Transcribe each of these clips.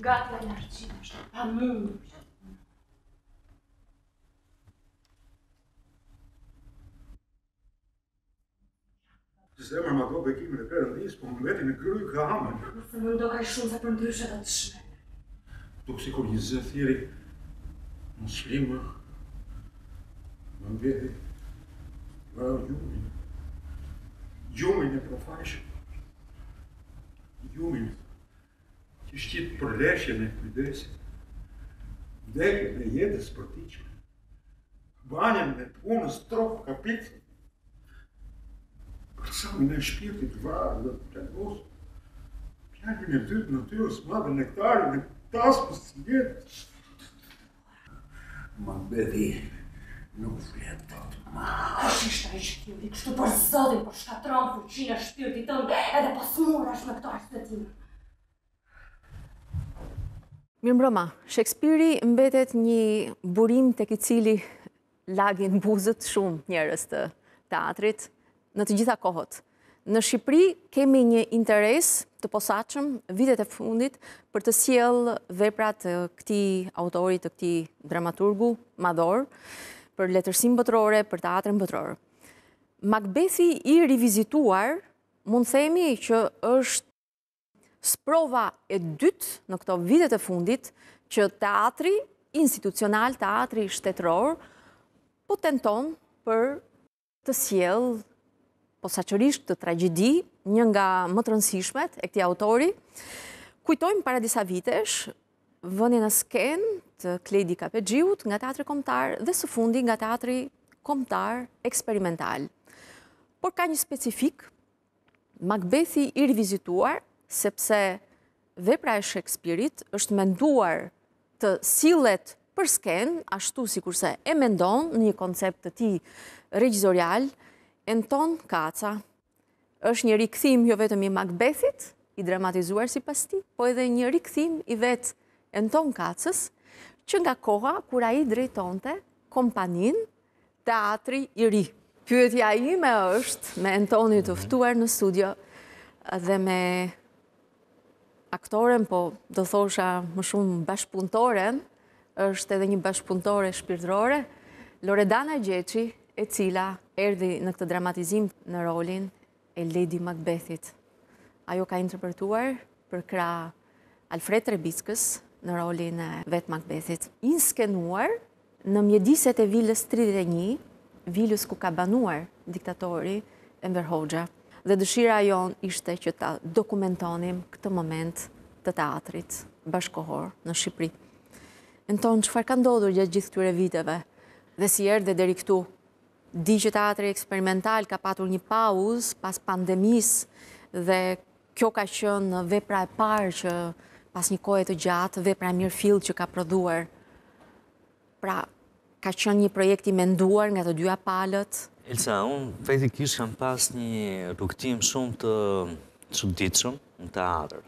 Gatë janë arqinë, është pa mundë. Se se mërë më do bekimin e përën dhisë, po më veti në kryu ka amën. Nëse më ndohaj shumë se për ndryshe dhe të shme. Tuk si kur një zë thiri, në shlimë, më mbjeti, më rrë gjumin, gjumin e profajshë, gjumin, gjumin, që shqitë përleshje me kujdesit, vdekje me jetës për tiqme, banjën me punës trofë kapitën, për samë në shpirtit varë dhe të të nusë, pjallë një dytë në tyrës madhe nektarë dhe tasë për së jetës. Ma bedi, nuk vjetë të të marë. Ashtë ishte në shpirtit, kështu për zotin, për shkatron fuqinë e shpirtit tënë, edhe pas murë është me këto arsë të timë. Mirë mbroma, Shakespeare mbetet një burim të këtë cili lagin buzët shumë njërës të teatrit në të gjitha kohët. Në Shqipëri kemi një interes të posaqëm vitet e fundit për të siel veprat të këti autorit, të këti dramaturgu, madhor, për letërsim bëtërore, për teatrin bëtërore. Macbethi i rivizituar, mundë themi që është sprova e dytë në këto vitet e fundit që teatri, institucional teatri shtetëror, po tenton për të siel, po saqërisht të tragedi, një nga më të rënsishmet e këti autori, kujtojmë para disa vitesh, vëni në sken të kledi ka nga teatri komtar dhe së fundi nga teatri komtar eksperimental. Por ka një specifik, Macbethi i rivizituar sepse vepra e Shakespeare-it është menduar të silet për sken, ashtu si kurse e mendon një koncept të ti regjizorial, Anton Kaca është një rikëthim jo vetëm i Macbethit, i dramatizuar si pas ti, po edhe një rikëthim i vetë Anton Kacës, që nga koha kura i drejtonte kompanin teatri i ri. Pyetja ime është me Antoni të ftuar në studio dhe me aktoren, po do thosha më shumë bashkëpuntoren, është edhe një bashkëpuntore shpirtërore, Loredana Gjeqi, e cila erdi në këtë dramatizim në rolin e Lady Macbethit. Ajo ka interpretuar për kra Alfred Trebiskës në rolin e vetë Macbethit. Inskenuar në mjediset e villës 31, villës ku ka banuar diktatori e Hoxha dhe dëshira jonë ishte që ta dokumentonim këtë moment të teatrit bashkohor në Shqipëri. Në tonë, qëfar ka ndodhur gjithë gjithë këture viteve dhe si erë dhe deri këtu? Di që teatri eksperimental ka patur një pauz pas pandemis dhe kjo ka qënë në vepra e parë që pas një kohet të gjatë, vepra e mirë fill që ka prodhuar. Pra, ka qënë një projekti menduar nga të dyja palët, Elsa, unë fejtikisht kam pas një rukëtim shumë të qëtëdiqëm në teatrë.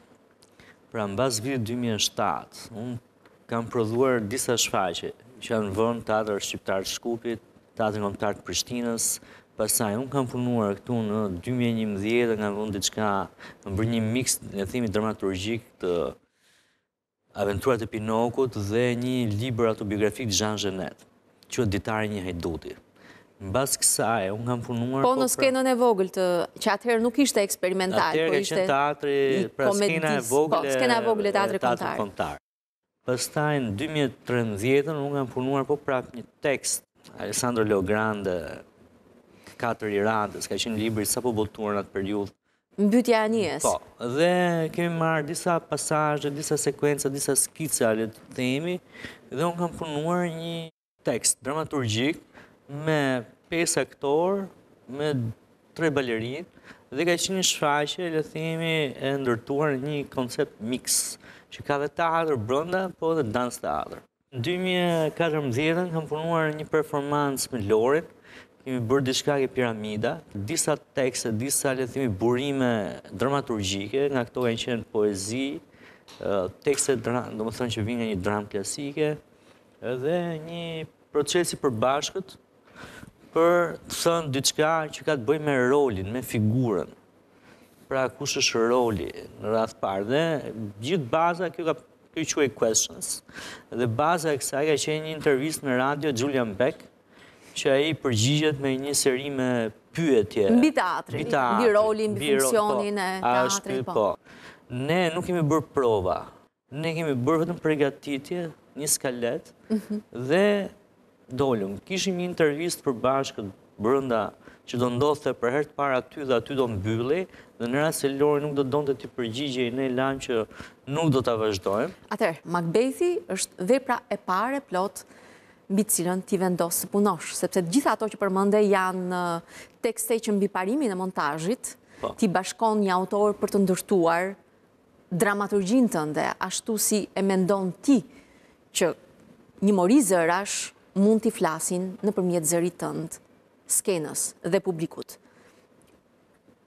Pra, në basë vitë 2007, unë kam prodhuar disa shfaqe, që janë vënë teatrë Shqiptarë Shkupit, të në komptarë të Prishtinës, pasaj, unë kam punuar këtu në 2011, dhe kam vënë në bërë një mix në themi dramaturgjik të aventurat e Pinokut dhe një liber autobiografik të Jean Genet, që e ditarë një hajduti. Në basë kësaj, unë kam punuar... Po, po në pra- skenën e vogël të... Që atëherë nuk ishte eksperimental, po ishte... Atëherë ka qenë teatri, pra po, skena e vogël... Po, skena e vogël e teatri kontar. Pëstaj në 2013 unë kam punuar po prap një tekst, Alessandro Leogrande, Katër i Randës, ka qenë libri sa po botuar në atë periud. Në bytja anjes. Po, dhe kemi marrë disa pasajë, disa sekuenca, disa skica, le të temi, dhe unë kam punuar një tekst dramaturgjik, me 5 aktor, me tre balerin, dhe ka qenë një shfaqje le të themi e ndërtuar një koncept mix, që ka dhe teatr brenda, po dhe dance teatr. Në 2014 kam punuar një performancë me Lorit, kemi bërë diçka ke piramida, disa tekste, disa le të themi burime dramaturgjike, nga këto kanë qenë poezi, tekste domethënë që vinë nga një dram klasike, edhe një procesi përbashkët për të thënë diçka që ka të bëj me rolin, me figurën. Pra, kush është roli në rrath parë? Dhe gjithë baza, kjo ka kjo i quaj questions, dhe baza e kësa ka qenë një intervjist në radio Julian Beck, që a i përgjigjet me një seri me pyetje. Mbi teatri, mbi rolin, mbi funksionin e po, teatri, po. po. Ne nuk kemi bërë prova, ne kemi bërë vetëm pregatitje, një skalet, mhm. dhe dollëm, kishim një intervjist për bashkët brënda që do ndoste për hertë para aty dhe aty do në bylli, dhe në rrasë e lori nuk do donë të të përgjigje i ne lanë që nuk do të vazhdojmë. Atër, Macbethi është vepra e pare plot mbi cilën t'i vendosë së punosh, sepse gjitha ato që përmënde janë tekste që mbi parimin e montajit, po. t'i bashkon një autor për të ndërtuar dramaturgjin të ndë, ashtu si e mendon ti që një morizër ashtë mund t'i flasin në përmjet zërit tëndë, skenës dhe publikut.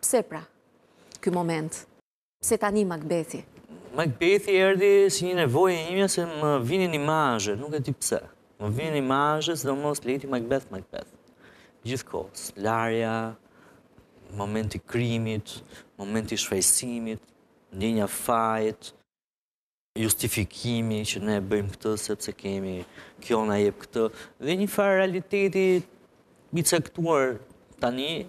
Pse pra, këj moment, pse tani Macbethi? Macbethi erdi si një nevojë e imja se më vinin imazhe, nuk e ti pse. Më vinin imazhe se do mos leti Macbeth, Macbeth. Gjithë kohës, larja, momenti krimit, momenti shfejsimit, ndinja fajtë, justifikimi që ne bëjmë këtë, sepse kemi kjo në jep këtë, dhe një farë realiteti bicektuar tani,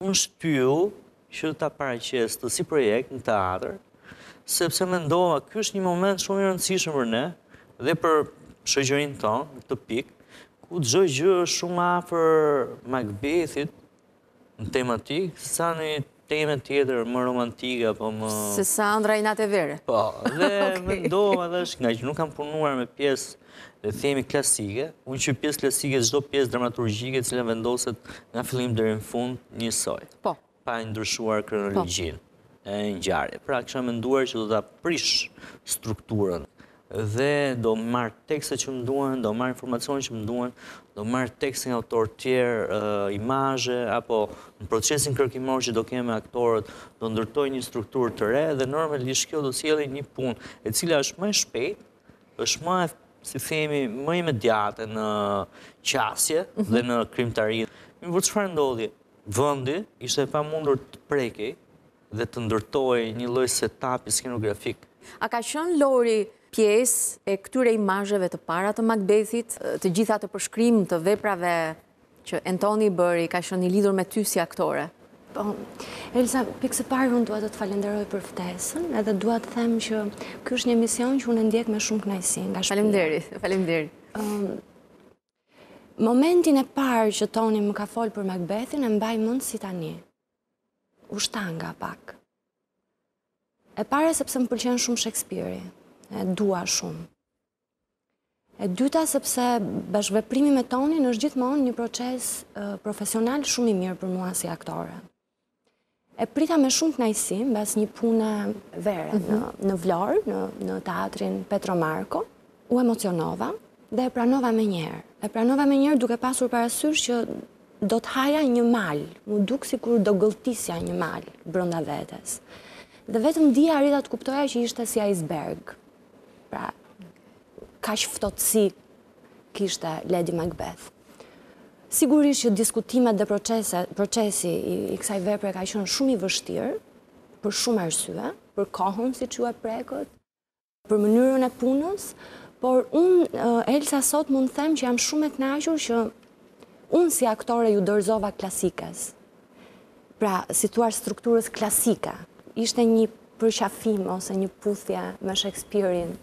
në shtyu që të apareqes të si projekt në teatrë, sepse me ndoha, kjo është një moment shumë i rëndësishëm për ne, dhe për shëgjërin tonë, në të pikë, ku të gjëgjë shumë afer Macbethit në tematikë, sa një teme tjetër më romantika, po më... Se sa ndra i natë e vere. Po, dhe me ndohëm edhe është nga që nuk kam punuar me pjesë, dhe themi klasike, unë që pjesë klasike, zdo pjesë dramaturgjike, cilë vendoset nga fillim dhe rinë fund njësoj. Po. Pa ndryshuar kronologjin po. e njëjarë. Pra, kësha me nduar që do të aprish strukturën dhe do marë tekse që më duhen, do marë informacion që më duhen, do marrë tekstin autor tjerë, imazhe, apo në procesin kërkimor që do keme aktorët, do ndërtoj një strukturë të re, dhe normalisht kjo do sjeli një punë, e cila është më shpejt, është më, si themi, më imediate në qasje mhm. dhe në krimtarit. Më vërë qëfar ndodhi, vëndi ishte e pa mundur të prekej dhe të ndërtoj një loj setapi skenografik. A ka shën Lori pjesë e këtyre imazheve të para të Macbethit, të gjitha të përshkrim të veprave që Antoni bëri, ka qenë i lidhur me ty si aktore? Po, Elsa, pikë së parë unë duhet të të falenderoj për ftesën, edhe duhet të them që kjo është një mision që unë ndjek me shumë knajsi nga shpia. Falemderi, falemderi. Ehm, momentin e parë që Toni më ka folë për Macbethin, e mbaj mund si tani. U shtanga pak. E pare sepse më përqenë shumë Shakespeare-i e dua shumë. E dyta sepse bashkëveprimi me tonin është gjithmonë një proces profesional shumë i mirë për mua si aktore. E prita me shumë të najsim bas një punë verët mhm. në Vlorë, në teatrin Petro Marko, u emocionova dhe e pranova me njerë. E pranova me njerë duke pasur parasysh që do të haja një malë, mu duk si kur do gëltisja një malë brënda vetës. Dhe vetëm dija rrida të kuptoja që ishte si iceberg pra ka që ftotësi kishte Lady Macbeth. Sigurisht që diskutimet dhe procese, procesi i, kësaj vepre ka qenë shumë i vështirë për shumë arsye, për kohën si që e prekët, për mënyrën e punës, por unë, eh, Elsa, sot mund them që jam shumë e knajqur që unë si aktore ju dërzova klasikës, pra situar strukturës klasika, ishte një përqafim ose një puthja me Shakespeare-in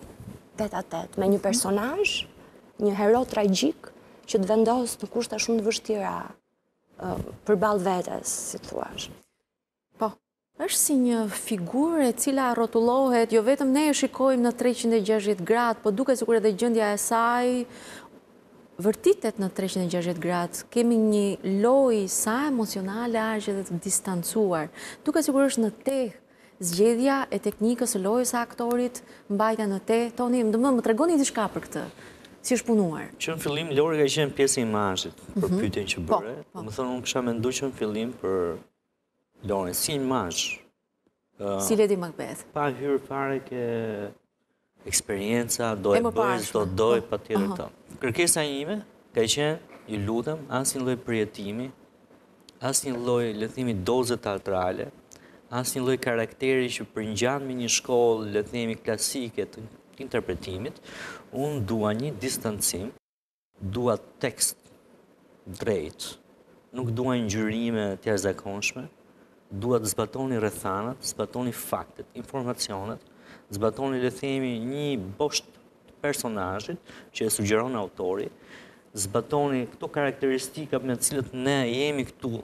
tete a me një personajsh, një hero tragik, që të vendosë në kushta shumë të vështira për balë vetës, si të thuash. Po, është si një figure cila rotulohet, jo vetëm ne e shikojmë në 360 gradë, po duke si kur edhe gjëndja e saj, vërtitet në 360 gradë, kemi një loj sa emocionale ashtë dhe të distancuar, duke si kur është në tehë, zgjedhja e teknikës së lojës së aktorit mbajta në te. Toni, më dëmë, më tregoni diçka për këtë. Si është punuar? Që në fillim Lori ka qenë pjesë i imazhit për mm pyetjen që po, bëre. Po, Më thonë unë kisha menduar që në fillim për Lori si imazh. Si Lady Macbeth. Pa hyrë fare ke eksperienca, do e bëj, do dojë, oh. Po. patjetër këtë. Kërkesa ime ka qenë, ju lutem, asnjë lloj përjetimi, asnjë lloj lëthimi doze teatrale, asë një loj karakteri që përngjan me një shkollë, le themi klasike të interpretimit, unë dua një distancim, dua tekst drejt, nuk dua një gjyrime të jazakonshme, dua të zbatoni rëthanat, zbatoni faktet, informacionet, zbatoni le themi një bosht personajit që e sugjeron autori, zbatoni këto karakteristika me cilët ne jemi këtu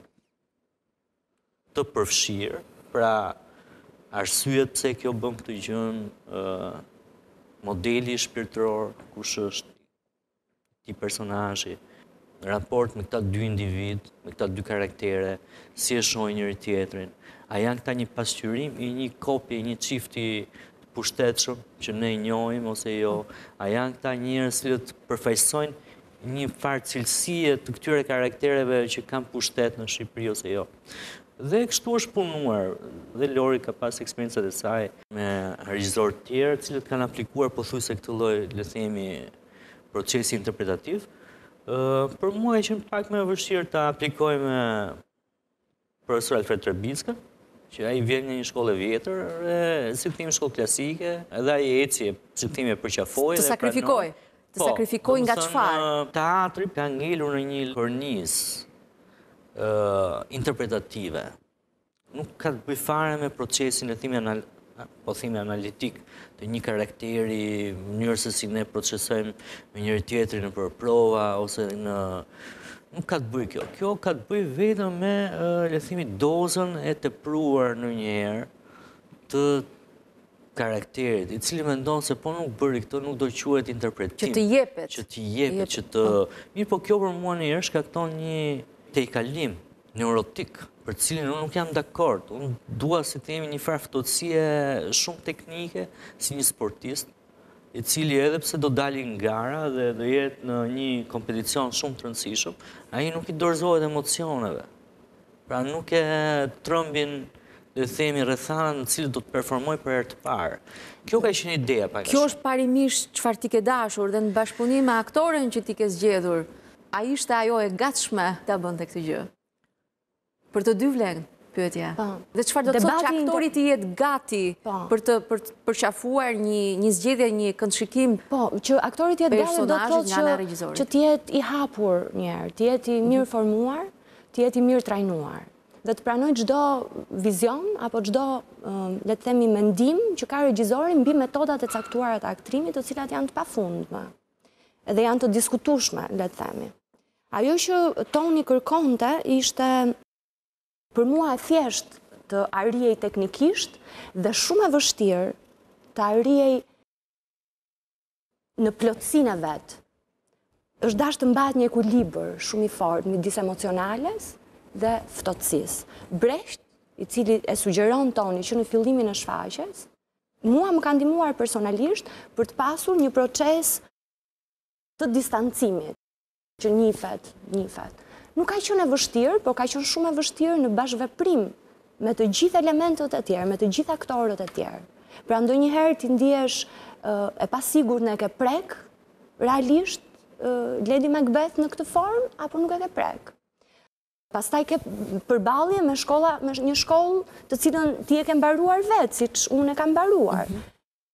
të përfshirë, pra arsyet pse kjo bën këtë gjën, ë modeli shpirtëror, kush është ti personazhi, raport me këta dy individ, me këta dy karaktere, si e shohin njëri tjetrin. A janë këta një pasqyrim i një kopje, i një çifti të pushtetshëm që ne njohim ose jo? A janë këta njerëz që përfaqësojnë një farë cilësie të këtyre karaktereve që kanë pushtet në Shqipëri ose jo? Dhe kështu është punuar, dhe Lori ka pas eksperiencët e saj me regjizor tjerë, cilët kanë aplikuar po thuj se këtë loj, le themi, procesi interpretativ. Për mua e qënë pak me vërshirë të aplikoj me profesor Alfred Trebinska, që a i vjen një shkollë e vjetër, dhe si të shkollë klasike, edhe a i eci, si të tim e përqafoj. Të sakrifikoj, të sakrifikoj po, nga qëfar. Po, të teatri ka ngellur në një kërnisë, interpretative. Nuk ka të bëjfare me procesin e thimi analitik, po thime analitik të një karakteri, njërës e si ne procesojmë me njëri tjetërin në përprova ose në... Nuk ka të bëj kjo. Kjo ka të bëj vetëm me, le thimi, dozën e të pruar në njerë të karakterit, i cili me ndonë se po nuk bëri këto, nuk do quet interpretim. Që të jepet. Që të jepet, që të... Po. Mirë po kjo për mua një është ka këto një te i kalim neurotik, për cilin unë nuk jam dakord, unë dua se të jemi një farë fëtotësie shumë teknike, si një sportist, i cili edhe pse do dali në gara dhe do jetë në një kompeticion shumë të rëndësishëm, a i nuk i dorëzohet emocioneve. Pra nuk e trëmbin dhe themi rëthanë në cilë do të performoj për e të parë. Kjo ka ishë një ideja, pa kështë. Kjo është parimisht qëfar ti ke dashur dhe në bashkëpunim me aktoren që ti ke zgjedhur, a ishte ajo e gatshme të bënd të këtë gjë? Për të dy vlenë, pëtja. Po. Dhe qëfar do të sot që aktorit i jetë gati po. për të përqafuar një zgjidhe, një këndshikim një Po, që aktorit i jetë gati do të sot që të jetë i hapur njerë, të jetë i mirë mhm. formuar, të jetë i mirë trajnuar. Dhe të pranojnë gjdo vizion, apo gjdo, le të themi, mendim që ka regjizorin mbi metodat e caktuarat aktrimit të cilat janë të pa fund, dhe janë të diskutushme, le të themi. Ajo që Toni kërkonte ishte për mua e thjesht të arrijej teknikisht dhe shumë e vështirë të arrijej në plotësin e vetë. është dashtë të mbat një ekulibër shumë i fort një disë emocionales dhe ftotësis. Brecht, i cili e sugjeron Toni që në fillimin e shfaqes, mua më kanë dimuar personalisht për të pasur një proces të distancimit, që një fet, një Nuk ka qënë e vështirë, por ka qënë shumë e vështirë në bashkëveprim me të gjithë elementët e tjerë, me të gjithë aktorët e tjerë. Pra ndo njëherë të e pasigur në e ke prekë, realisht Lady Macbeth në këtë formë, apo nuk e ke prekë. Pas ta i ke përbalje me një shkollë të cilën ti e ke mbaruar vetë, si që unë e ke mbaruar. Mhm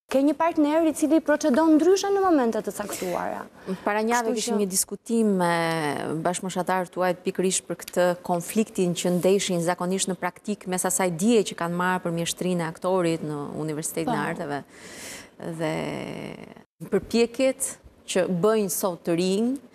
ke një partneri cili procedon ndryshën në momentet të saksuara. Para njave kishim një diskutim me bashkëmoshatarë të uajt pikrish për këtë konfliktin që ndeshin zakonisht në praktik me asaj dje që kanë marë për mjeshtrinë e aktorit në Universitetin e po. Arteve. Dhe përpjeket që bëjnë sot të rinjë,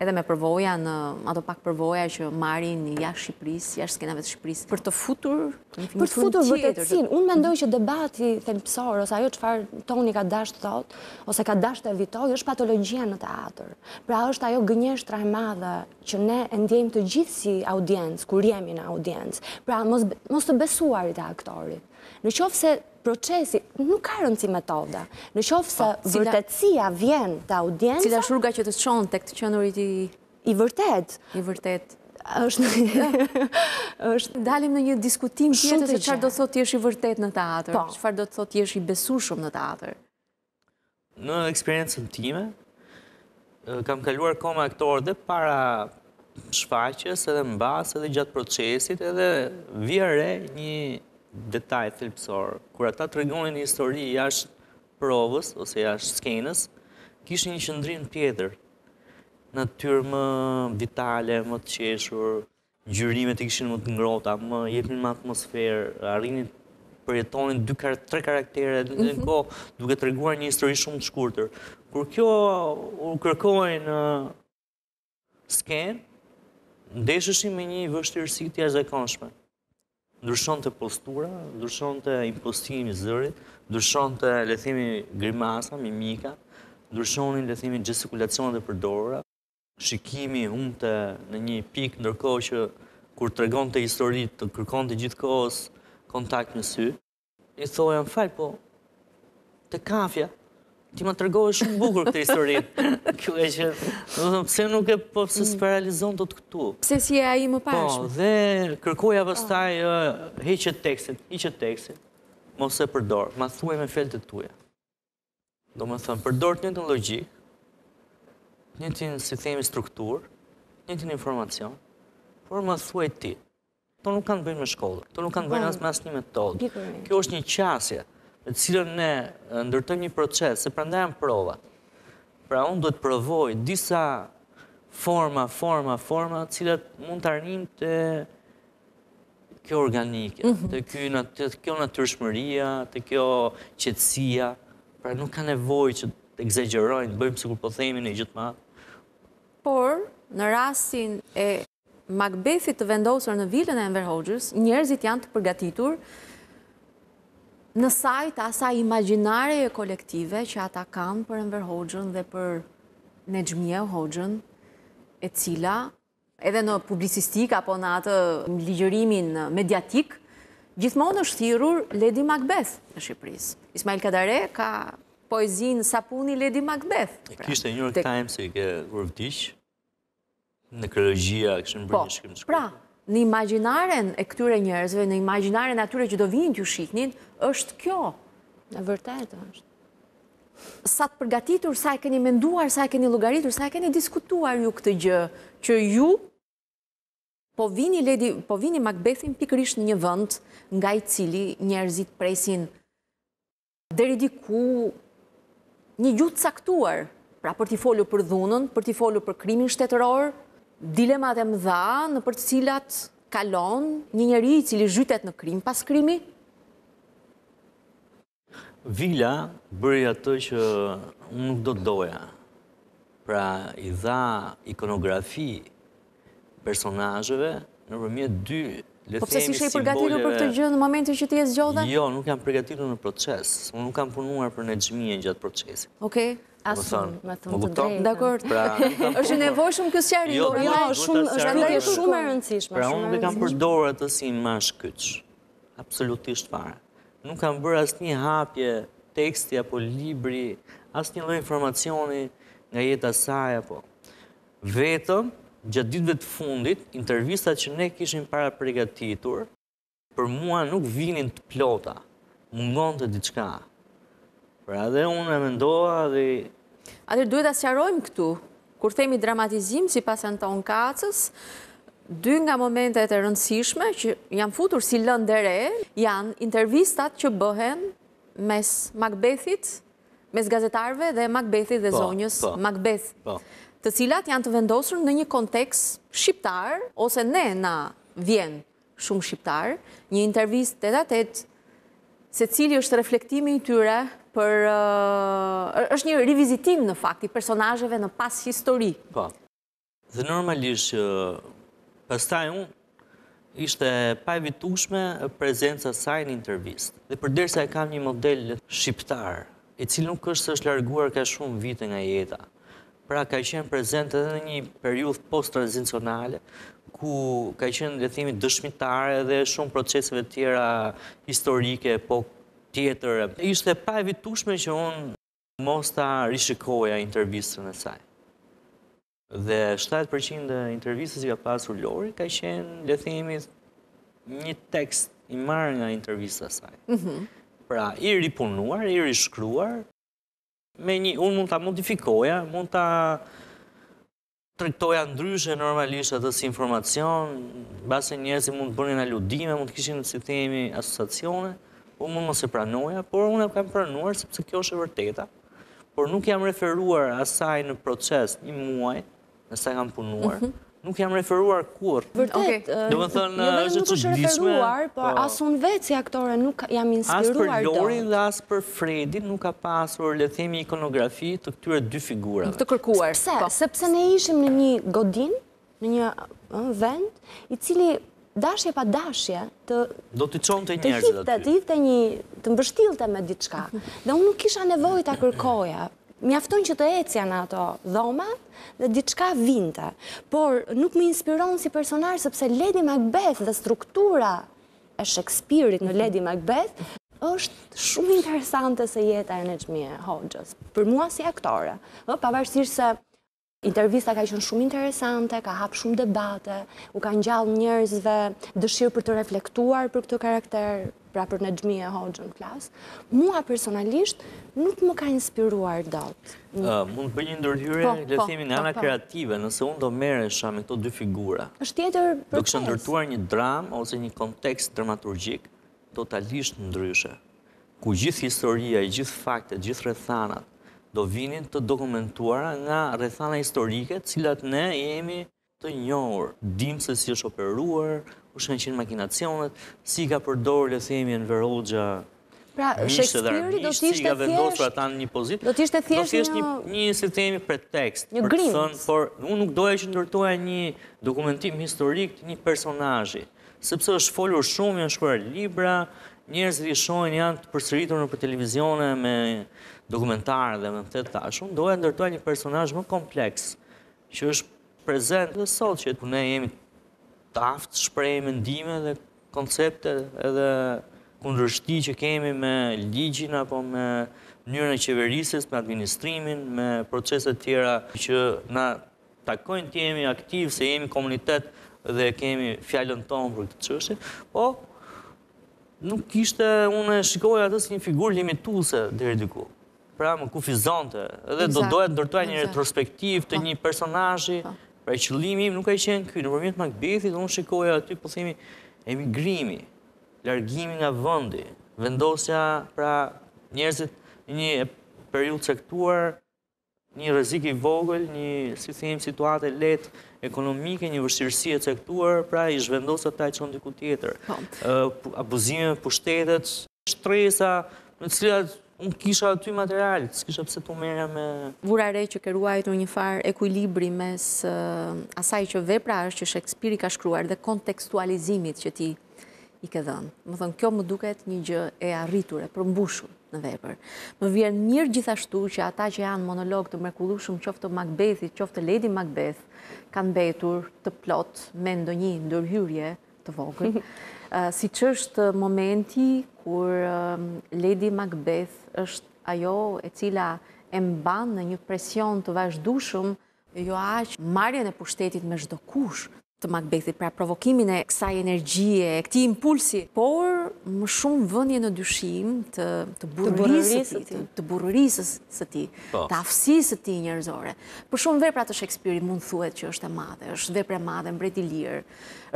edhe me përvoja në ato pak përvoja që marrin jashtë Shqipëris, jashtë skenave të Shqipëris. për të futur për të futur vërtetësinë. Unë mendoj që debati themsor ose ajo çfarë Toni ka të thot ose ka dashur të evitojë është patologjia në teatr. Pra është ajo gënjeshtra e madhe që ne e ndjejmë të gjithë si audiencë kur jemi në audiencë. Pra mos mos të besuarit e aktorit. Në qoftë se procesi, nuk ka rëndësi metoda. Në qofë se po, vërtetësia vjen të audienca... Cila shurga që të shonë të këtë qënërit i... I vërtet. I vërtet. është... Dalim në një diskutim tjetë se qëfar do të thotë jesh i vërtet në teatër, qëfar po. do të thotë jesh i besur shumë në atër. Në eksperiencën time, kam kaluar koma aktorë dhe para shfaqës edhe në basë edhe gjatë procesit edhe vjere një detaj filmësor, kur ata të regonin një histori jash provës, ose jash skenës, kishë një qëndrin pjeder, në tyrë më vitale, më të qeshur, gjyrimet të kishin më të ngrota, më jepin më atmosferë, arinit përjetonin tre mhm. kohë duke të një histori shumë të shkurëtër. Kur kjo u kërkojnë uh, skenë, ndeshëshim me një vështirësi të jashtë dhe konshme ndryshon të postura, ndryshon të impostimi zërit, ndryshon të lethimi grimasa, mimika, ndryshonin lethimi gjesikulacionet e përdora, shikimi unë të në një pik nërko që kur të regon të historit, të kërkon të gjithë kohës kontakt në sy, i thoa në falë, po të kafja, ti më tërgojë shumë bukur këtë histori. Kjo e që, në dhëmë, pëse nuk e përse po, sparalizon të të këtu. Pëse si e aji më pashmë. Po, dhe kërkuja vëstaj, heqët tekstin, heqët tekstin, mos e përdorë, ma thuaj me fjellët e tuja. Do më thëmë, përdorë të një të logikë, një të një si themi strukturë, një të një informacion, por më thuaj ti. To nuk kanë bëjnë me shkollë, to nuk kanë bëjnë po. asë një metodë. Kjo është një qasje e cilën ne ndërtëm një proces, se pra ndajem prova, pra unë do të provoj disa forma, forma, forma, cilët mund të arnim të kjo organike, mhm. të kjo natyrshmëria, të kjo qetsia, pra nuk ka nevoj që të exagerojnë, po të bëjmë si kur po themin e gjithë matë. Por, në rasin e... Macbethit të vendosër në vilën e Enverhojgjës, njerëzit janë të përgatitur në sajt asa imaginare e kolektive që ata kanë për Enver Hoxhën dhe për në gjmje Hoxhën, e cila, edhe në publicistik apo në atë ligjërimin mediatik, gjithmonë është thirur Lady Macbeth në Shqipëris. Ismail Kadare ka poezin sapuni Lady Macbeth. kishtë e New York Times e ke urvdish në kërëgjia, kështë në bërë një shkrim shkrim. Pra, në imaginaren e këtyre njerëzve, në imaginaren e atyre që do vinë të shiknin, është kjo. Në vërtet është. Sa të përgatitur, sa e keni menduar, sa e keni logaritur, sa e keni diskutuar ju këtë gjë, që ju po vini, ledi, po vini Macbethin pikrish në një vënd nga i cili njerëzit presin dheri diku një gjutë saktuar, pra për t'i folu për dhunën, për t'i folu për krimin shtetëror, dilemat e mëdha në për të cilat kalon një njeri i cili zhytet në krim pas krimi? Vila bëri atë që unë do të doja. Pra i dha ikonografi personajëve në rëmjet dy le po themi Po përse si shë i përgatiru për këtë gjë në momentin që ti e zgjodhe? Jo, nuk jam përgatiru në proces. Unë nuk kam punuar për në gjmijen gjatë procesit. Okej. Asun, më thëmë të drejtë. Dakor, pra, është nevojshumë kësë qërë, jo, po jo, është qërë, shumë e pra, rëndësishme. Pra, unë dhe kam përdorë atë si mash këtsh, absolutisht farë. Nuk kam bërë asë një hapje, teksti apo libri, asë një lojë informacioni nga jetë asaj apo. Vetëm, gjatë ditëve të fundit, intervjistat që ne kishim para pregatitur, për mua nuk vinin të plota, mungon të diçka, Pra dhe unë e mendoa dhe... Atër duhet të sjarojmë këtu, kur themi dramatizim si pas Anton Kacës, dy nga momentet e rëndësishme që janë futur si lëndere, janë intervistat që bëhen mes Macbethit, mes gazetarve dhe Macbethit dhe po, zonjës po, Macbeth, po. të cilat janë të vendosur në një kontekst shqiptar, ose ne na vjen shumë shqiptar, një intervist të datet, se cili është reflektimi i tyre, për... është një rivizitim në fakt i personajëve në pas histori. Po, dhe normalisht që unë ishte pa evitushme prezenca saj në intervjistë. Dhe për e kam një model shqiptar, e cilë nuk është është larguar ka shumë vite nga jeta. Pra ka qenë prezent edhe në një periud post transicionale ku ka qenë dëthimi dëshmitare dhe shumë proceseve tjera historike, epok tjetër. Ishte pa evitushme që unë mos ta rishikoja intervjistën e saj. Dhe 7% e intervjistës i ka pasur lori, ka qenë, le themit, një tekst i marrë nga intervjistës e saj. Mhm. Pra, i ripunuar, i rishkruar, me një, unë mund të modifikoja, mund të trektoja ndryshe normalisht atës informacion, base njësi mund të bërnin aludime, mund të kishin, si themi, asociacione, po më mos e pranoja, por unë e kam pranuar sepse kjo është e vërteta, por nuk jam referuar asaj në proces një muaj, nësa kam punuar, mhm. nuk jam referuar kur. Vërtet, do më thënë, Nuk është referuar, por po. asë unë vetë si aktore nuk jam inspiruar. Asë për Lori dhe asë për Fredi nuk ka pasur, le themi, ikonografi të këtyre dy figurave. Nuk të kërkuar. Po. Sepse ne ishim në një godin, në një vend, i cili dashje pa dashje të... Do të qonë të njerëzit atë. Të hitë të një, të mbështilte me diçka. Dhe unë nuk kisha nevoj të kërkoja. Mi afton që të ecja në ato dhomat dhe diçka vinte. Por nuk më inspiron si personar, sëpse Lady Macbeth dhe struktura e Shakespeare-it në Lady Macbeth është shumë interesante se jeta e në qmije, hoqës, për mua si aktore. Pavarësirë se Intervista ka qenë shumë interesante, ka hapë shumë debate, u ka njallë njerëzve dëshirë për të reflektuar për këtë karakter, pra për në gjmi e hoxën klasë. Mua personalisht nuk më ka inspiruar dot. Mund të bëjnë një ndërhyre, po, le po, në po, ana kreative, nëse unë do mere shame këto dy figura. është tjetër për kësë. Do kështë ndërtuar një dram ose një kontekst dramaturgjik totalisht ndryshe, ku gjithë historia, gjithë fakte, gjithë rethanat, do vinin të dokumentuara nga rrethana historike, të cilat ne jemi të njohur, dim se si është operuar, u shënqin makinacionet, si ka përdorë, le themi, në Verogja, Pra, Shakespeare do të ishte thjesht... një do të ishte thjesht një... Do një, një për tekst. pretekst. Një grimës. por, unë nuk doja që ndërtoja një dokumentim historik të një personajë, sepse është folur shumë, në shkuar libra, njerëz rishojnë, janë të përsëritur në për televizione me dokumentarë dhe më të tashun, do e ndërtoj një personaj më kompleks, që është prezent dhe sot që ku ne jemi taftë, shprejë mendime dhe koncepte edhe kundrështi që kemi me ligjin apo me njërën e qeverisës, me administrimin, me proceset tjera që na takojnë të jemi aktiv, se jemi komunitet dhe kemi fjallën tonë për këtë qështë, po nuk ishte, unë shikoj atës një figur limituse dhe rediku pra më kufizonte, edhe do dojë të dërtoj një retrospektiv të po. një personajë, po. pra e qëllimi im nuk e qenë kjoj, në përmjët më këtë unë shikoja aty, po emigrimi, largimi nga vëndi, vendosja pra njerëzit një periut sektuar, një rëzik i vogël, një, si thim, situate letë, ekonomike, një vështirësi e cektuar, pra i shvendosa taj që diku tjetër. Po. Abuzime, pushtetet, shtresa, në cilat unë kisha aty material, s'kisha pse të merja me... Vura re që ke ruajtur një farë ekuilibri mes eh, asaj që vepra është që Shakespeare i ka shkruar dhe kontekstualizimit që ti i ke dhënë. Më thënë, kjo më duket një gjë e arritur, e përmbushur në vepër. Më vjen mirë gjithashtu që ata që janë monolog të mrekullushëm qoftë Macbethi, qoftë Lady Macbeth, kanë mbetur të plot me ndonjë ndërhyrje të vogël. Eh, si që është momenti kur ehm, Lady Macbeth është ajo e cila e mbanë në një presion të vazhdushum, jo aqë marjen e pushtetit me shdo kushë, të makbethi, pra provokimin e kësaj energjie, e këti impulsi, por më shumë vënje në dyshim të burërisës ti, të burërisës së ti, po. të afsisë së ti njërzore. Për shumë vepra të Shakespeare mund thuet që është e madhe, është vepre madhe, mbret i lirë,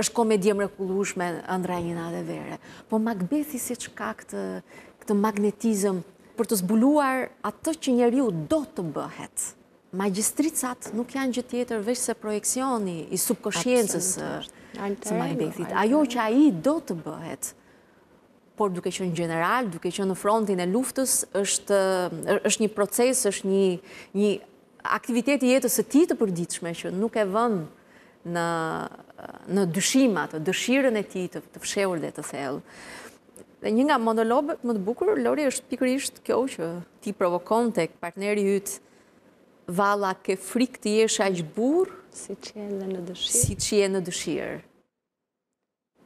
është komedie mrekullushme, ëndra një nga dhe vere. Po Macbethi si që ka këtë magnetizëm për të zbuluar atë që njeriu do të bëhet magistricat nuk janë gjithë tjetër vesh se projekcioni i subkoshjensës së Macbethit. Ajo që aji do të bëhet, por duke që në general, duke që në frontin e luftës, është eh, një proces, është një aktiviteti jetës e ti të përdiqme që nuk e vën në dëshimat, dëshiren e ti të fsheur dhe të thellë. Dhe një nga monologët më të bukur, Lori, është pikrisht kjo që ti provokon të partneri jytë vala ke frikë të jesh burë, si që jenë dhe në dëshirë. Si që jenë në dëshirë.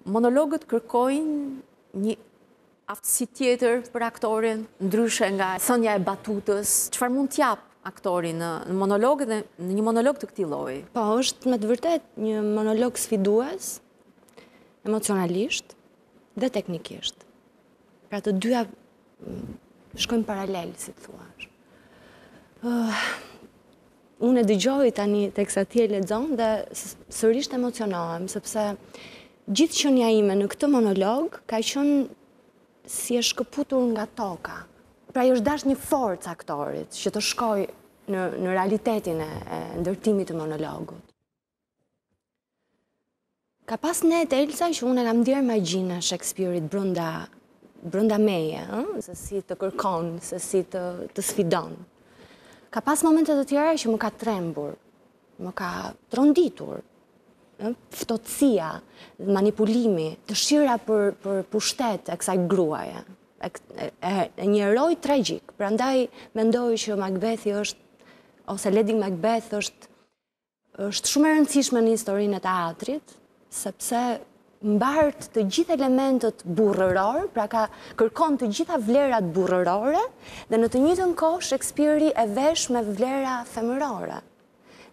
Monologët kërkojnë një aftësi tjetër për aktorin, ndryshë nga sënja e batutës, qëfar mund t'japë? aktori në monologë dhe në një monologë të këti loj? Po, është me të vërtet një monologë sfidues, emocionalisht dhe teknikisht. Pra të dyja mm, shkojnë paralel, si të thua ah, unë e dëgjoj tani teksa ti e ledzon dhe sërrisht emocionohem, sepse gjithë që një ime në këtë monolog, ka qënë si e shkëputur nga toka. Pra i është dash një forë aktorit që të shkoj në, në realitetin e, ndërtimit të monologut. Ka pas ne të Elsa që unë e kam dirë ma gjina Shakespeare-it brënda, meje, se si të kërkon, se si të, të sfidon ka pas momente të tjera që më ka trembur, më ka tronditur, ftocia, manipulimi, dëshira për, për pushtet e kësaj gruaje, e, një eroj tragjik, pra ndaj mendoj që Macbethi është, ose Lady Macbeth është, është shumë e rëndësishme në historinë e teatrit, sepse mbartë të gjithë elementët burërorë, pra ka kërkon të gjitha vlerat burërore, dhe në të njëtën kohë Shakespeare-i e vesh me vlera femërore.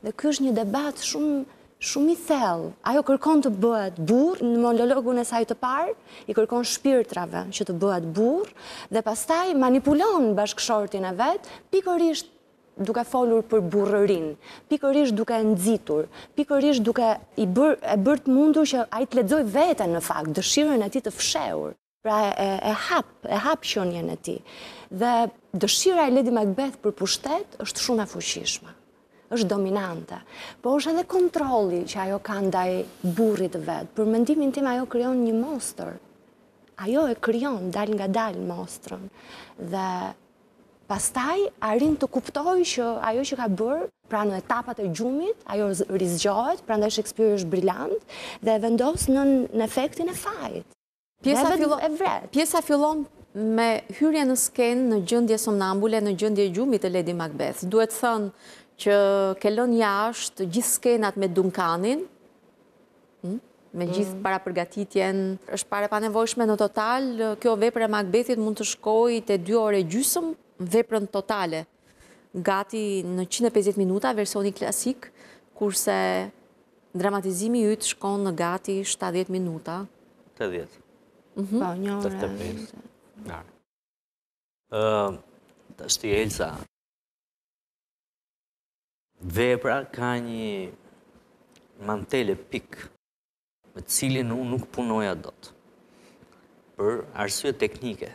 Dhe kësh është një debat shumë shumë i thellë. Ajo kërkon të bëhet burr, në monologun e saj të parë, i kërkon shpirtrave që të bëhet burr dhe pastaj manipulon bashkëshortin e vet, pikërisht duke folur për burërin, pikërish duke nëzitur, pikërish duke i bërt mundur që a i të ledzoj vetën në fakt, dëshirën e ti të fsheur, pra e hap, e hap shonjen e ti. Dhe dëshira e ledi Macbeth për pushtet është shumë e fushishma, është dominante, po është edhe kontroli që ajo ka ndaj burit vetë, për mendimin tim ajo kryon një monster, ajo e kryon dal nga dal monstrën, dhe Pastaj arin të kuptoj që ajo që ka bërë pra në etapat e gjumit, ajo rizgjohet, pra ndaj Shakespeare është brillant dhe vendos në efektin e fajt. Pjesa fillon me hyrje në sken në gjëndje somnambule, në gjëndje gjumit të Lady Macbeth. Duhet thënë që kelon jashtë gjithë skenat me Duncanin, hm, me mm. gjithë para përgatitjen, është pare panevojshme në total, kjo vepre Macbethit mund të shkoj të dy ore gjysëm veprën totale, gati në 150 minuta versioni klasik, kurse dramatizimi ju të shkon në gati 70 minuta. 80. Mhm. Pa, po, një orë. Të shti Elsa, vepra ka një mantele pik me cilin unë nuk punoja dot për arsye teknike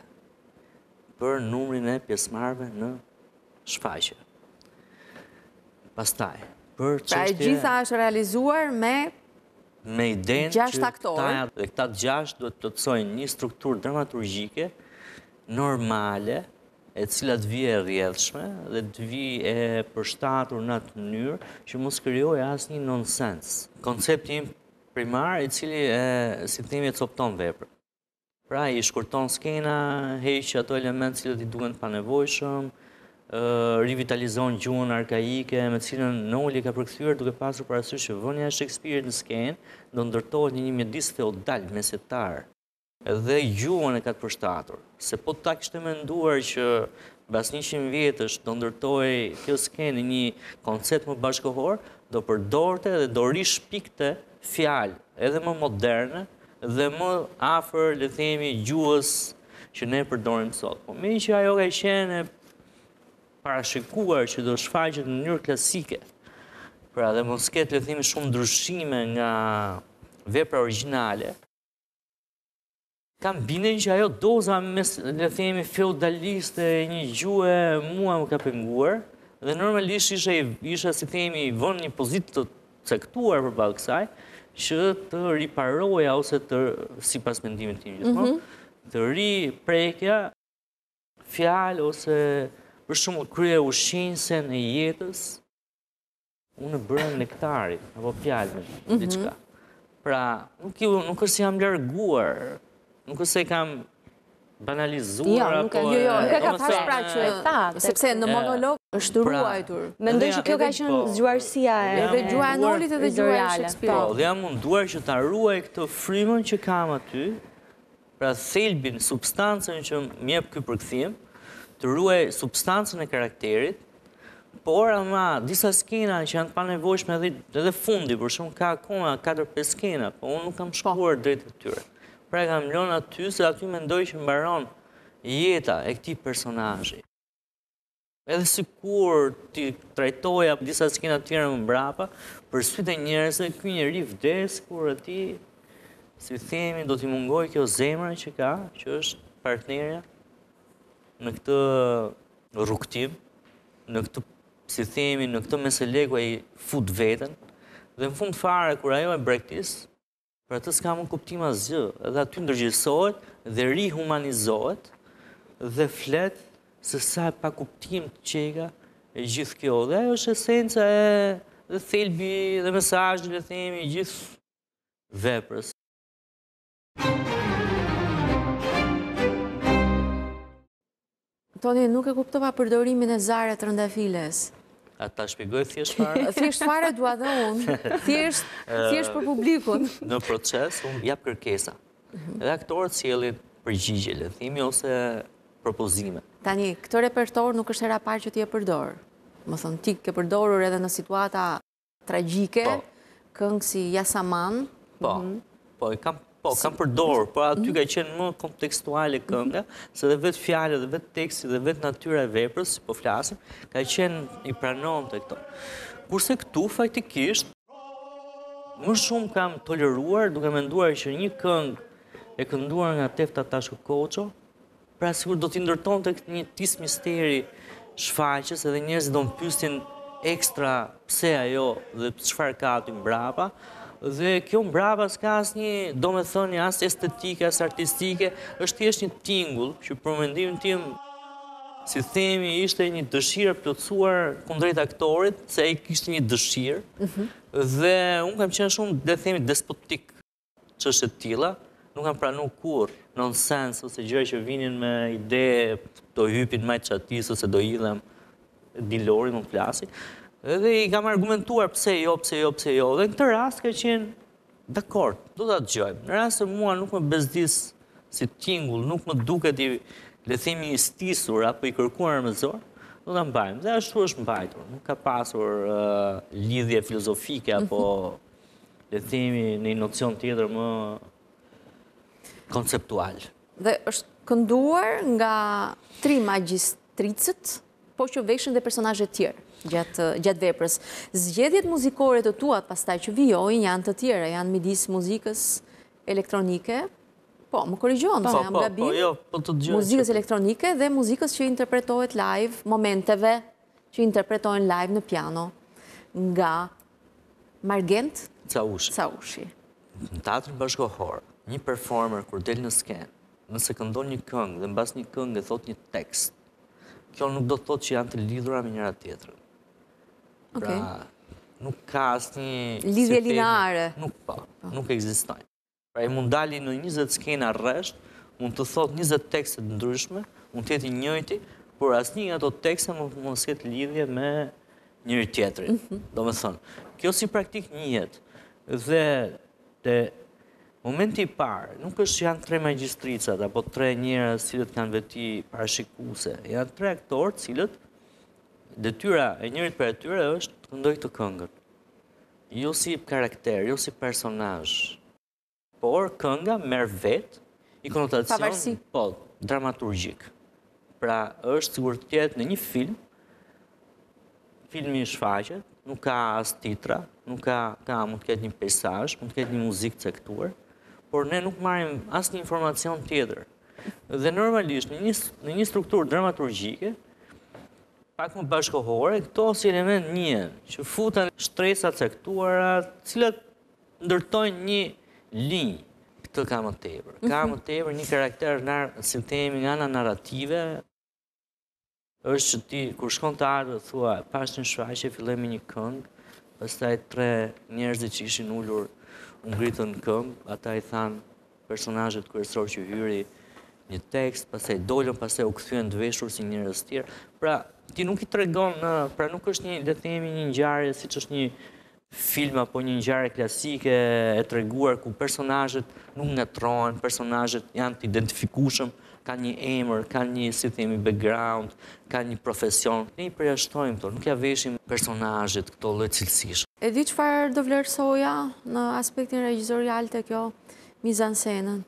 për numrin e pjesmarve në shfaqe. Pastaj, për çështje. Pra e gjitha është realizuar me me idenë që këta dhe këta gjasht duhet të tësojnë një strukturë dramaturgjike normale e cilat vje rjedhshme dhe të vje e përshtatur në atë mënyrë që mos kërjoj asë një nonsens. Konceptin primar e cili e si të temi e copton vepër. Pra, i shkurton skena, heqë ato element cilë të i duhen pa nevojshëm, rivitalizon gjuhën arkaike, me cilën Noli ka përkëthyre duke pasur për asyshë që vënja Shakespeare në skenë, do ndërtojt një një mjëdis feodal, mesetar, dhe gjuhën e ka të përshtatur. Se po të ta kështë të menduar që bas një qimë vjetës do ndërtojt kjo skenë një koncept më bashkohor, do përdorte dhe do rishpikte fjalë edhe më moderne dhe më afer le themi gjuhës që ne përdorim sot. Po me që ajo ka qenë parashikuar që do shfaqet në mënyrë klasike. Pra dhe mos ketë le themi shumë ndryshime nga vepra origjinale. Kam bine që ajo doza me le themi feudaliste një gjuhe mua më ka penguar dhe normalisht isha isha si themi vënë një pozitë të caktuar përballë kësaj që të riparoja ose të, si pas mendimin mhm. të një, të ri prekja, fjallë ose për shumë krye u në jetës, unë bërën në apo fjallë me një, në një Pra, nuk është jam lërguar, nuk është se kam banalizuar jo, apo... Jo, jo, nuk e ka thash pra që e tha. Sepse në monolog është pra, ruajtur. Mendoj që po, kjo ka qënë zgjuarësia e... Dhe gjua e dhe edhe gjua e Po, dhe jam munduar që ta ruaj këto frimën që kam aty, pra thelbin, substancën që mjep këj përkëthim, të ruaj substancën e karakterit, por ama disa skena që janë të pa nevojshme edhe fundi, për shumë ka akoma 4-5 skena, por unë nuk kam po. shkuar drejt të tyre pra kam lënë aty se aty mendoj që mbaron jeta e këtij personazhi. Edhe sikur ti trajtoja disa skena të tjera më brapa, për sytë e njerëzve ky njeri vdes kur aty si themi do t'i mungoj kjo zemra që ka, që është partnerja në këtë rrugtim, në këtë si themi në këtë meselegu ai fut veten dhe në fund fare kur ajo e brektis, për të s'ka më kuptim kuptima zë, edhe aty ndërgjësohet dhe rihumanizohet dhe flet se sa e pa kuptim të qega e gjithë kjo. Dhe ajo është esenca e dhe thelbi dhe mesajnë dhe themi gjithë veprës. Toni, nuk e kuptova përdorimin e zare të rëndafiles ta shpigoj thjesht fare. Thjesht fare dua dhe unë, thjesht për publikun. Në proces, unë ja përkesa. Dhe aktorët sielin përgjigje, thimi ose propozime. Tani, këtë repertor nuk është era parë që ti e përdorë. Më thënë, ti ke përdorur edhe në situata tragike, po. këngë si Jasaman. Po, mhm. po, i kam Po, kam përdorë, por aty mm. ka qenë më kontekstuale kënga, se dhe vetë fjallë, dhe vetë teksti, dhe vetë natyra e veprës, si po flasim, ka qenë i pranon të këto. Kurse këtu, faktikisht, më shumë kam toleruar, duke menduar që një këngë e kënduar nga tefta tashko koqo, pra sigur do t'i ndërton të këtë një tis misteri shfaqës edhe njërës do në pysin ekstra pse ajo dhe shfar ka aty mbrapa, dhe kjo mbrapa s'ka asë një, do me thënë, asë estetike, asë artistike, është tjesht një tingull, që përmendim tim, si themi, ishte një dëshirë plëcuar kundrejt aktorit, se e kishtë një dëshirë, mhm. dhe unë kam qenë shumë, dhe themi, despotik, që është tila, nuk kam pranu kur, nonsens, ose gjërë që vinin me ide, do hypin majtë qatis, ose do idhem, dilori, më plasit, Edhe i kam argumentuar pse jo, pse jo, pse jo. Dhe në këtë rast ka qenë dëkort, do të gjojmë. Në rast e mua nuk më bezdis si tingull, nuk më duket i lethimi i stisur apo i kërkuar më zorë, do të mbajmë. Dhe ashtu është mbajtur. Nuk ka pasur lidhje filozofike apo mhm. lethimi në nocion tjetër më konceptual. Dhe është kënduar nga tri magjistricët, po që veshën dhe personajët tjerë gjatë veprës. Zgjedjet muzikore të tuat, pastaj që vijojnë, janë të tjera, janë midis muzikës elektronike, po, më korrigjohën, po, po, po, jo, po, të gjithë. Muzikës elektronike dhe muzikës që interpretohet live, momenteve që interpretohen live në piano, nga Margent Caushi. Në tatër bashkohor, një performer kur del në sken, nëse këndon një këngë dhe në bas një këngë e thot një tekst, kjo nuk do të thot që janë të lidhura me njëra tjetërën. Pra, nuk ka asë një... Lidhje linare. Nuk pa, po, po. nuk egzistojnë. Pra, i mund dali në 20 skena rresht, mund të thot 20 tekstet ndryshme, mund të jeti njëjti, por asë një nga të tekste mund të jetë lidhje me njëri tjetëri. Mhm. Do me thonë, kjo si praktik jetë. dhe të momenti parë, nuk është janë tre magistricat, apo tre njërës cilët kanë veti parashikuse, janë tre aktorët cilët, detyra e njërit për atyre është të ndoj të këngët. Jo si karakter, jo si personaj, por kënga merë vetë i konotacion po, dramaturgjik. Pra është sigur të tjetë në një film, filmi i shfaqet, nuk ka as titra, nuk ka, ka mund të ketë një pesaj, mund të ketë një muzikë të sektuar, por ne nuk marim as një informacion tjetër. Dhe normalisht në një, në një struktur dramaturgjike, pak më bashkohore, këto si element një, që futën shtresat sektuara, cilët ndërtojnë një linjë, këtë ka më tepër. Ka mhm. më tepër një karakter në sintemi nga në narrative, është që ti, kur shkon të ardhë, thua, pas një shvajqe fillemi një këngë, është taj tre njerëzë që ishin ullur në gritën në këngë, ata i thanë personajët kërësror që hyri një tekst, pasaj dollën, pasaj u këthyën dveshur si njërës tjerë. Pra, ti nuk i të pra nuk është një, dhe të një njëjarë, si që është një film apo një njëjarë klasike, e të reguar ku personajët nuk në tronë, personajët janë të identifikushëm, ka një emër, ka një, si të background, ka një profesion. Ne i përjashtojmë të, nuk ja veshim personajët këto lëtë cilësishë. E di që farë vlerësoja në aspektin regjizorial të kjo mizansenën?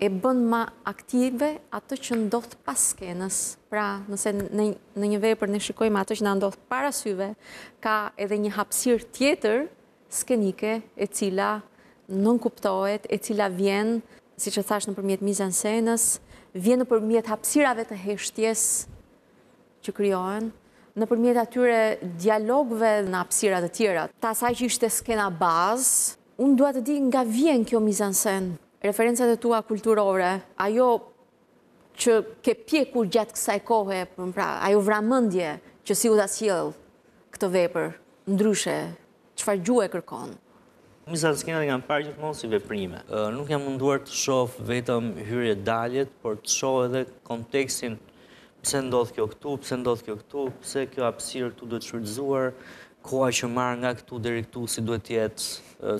e bën ma aktive ato që ndodhë pas skenës. Pra, nëse në një vepër për në shikojmë ato që në ndodhë parasyve, ka edhe një hapsir tjetër skenike e cila nën kuptohet, e cila vjen, si që thash në përmjet mizën senës, vjen në përmjet hapsirave të heshtjes që kryohen, në përmjet atyre dialogve në hapsirat të tjera. Ta saj që ishte skena bazë, Unë duhet të di nga vjen kjo mizansen, referencët e tua kulturore, ajo që ke pjekur gjatë kësaj kohë, pra, ajo vramëndje që si u da këtë vepër, ndryshe, qëfar gjuhe kërkonë? Misa të skenat nga më parë gjithmonë si veprime. Nuk jam munduar të shofë vetëm hyrje daljet, por të shofë edhe kontekstin pëse ndodhë kjo këtu, pëse ndodhë kjo këtu, pëse kjo apsirë këtu dhe të shfridzuar, koha që marrë nga këtu dhe rektu si duhet tjetë,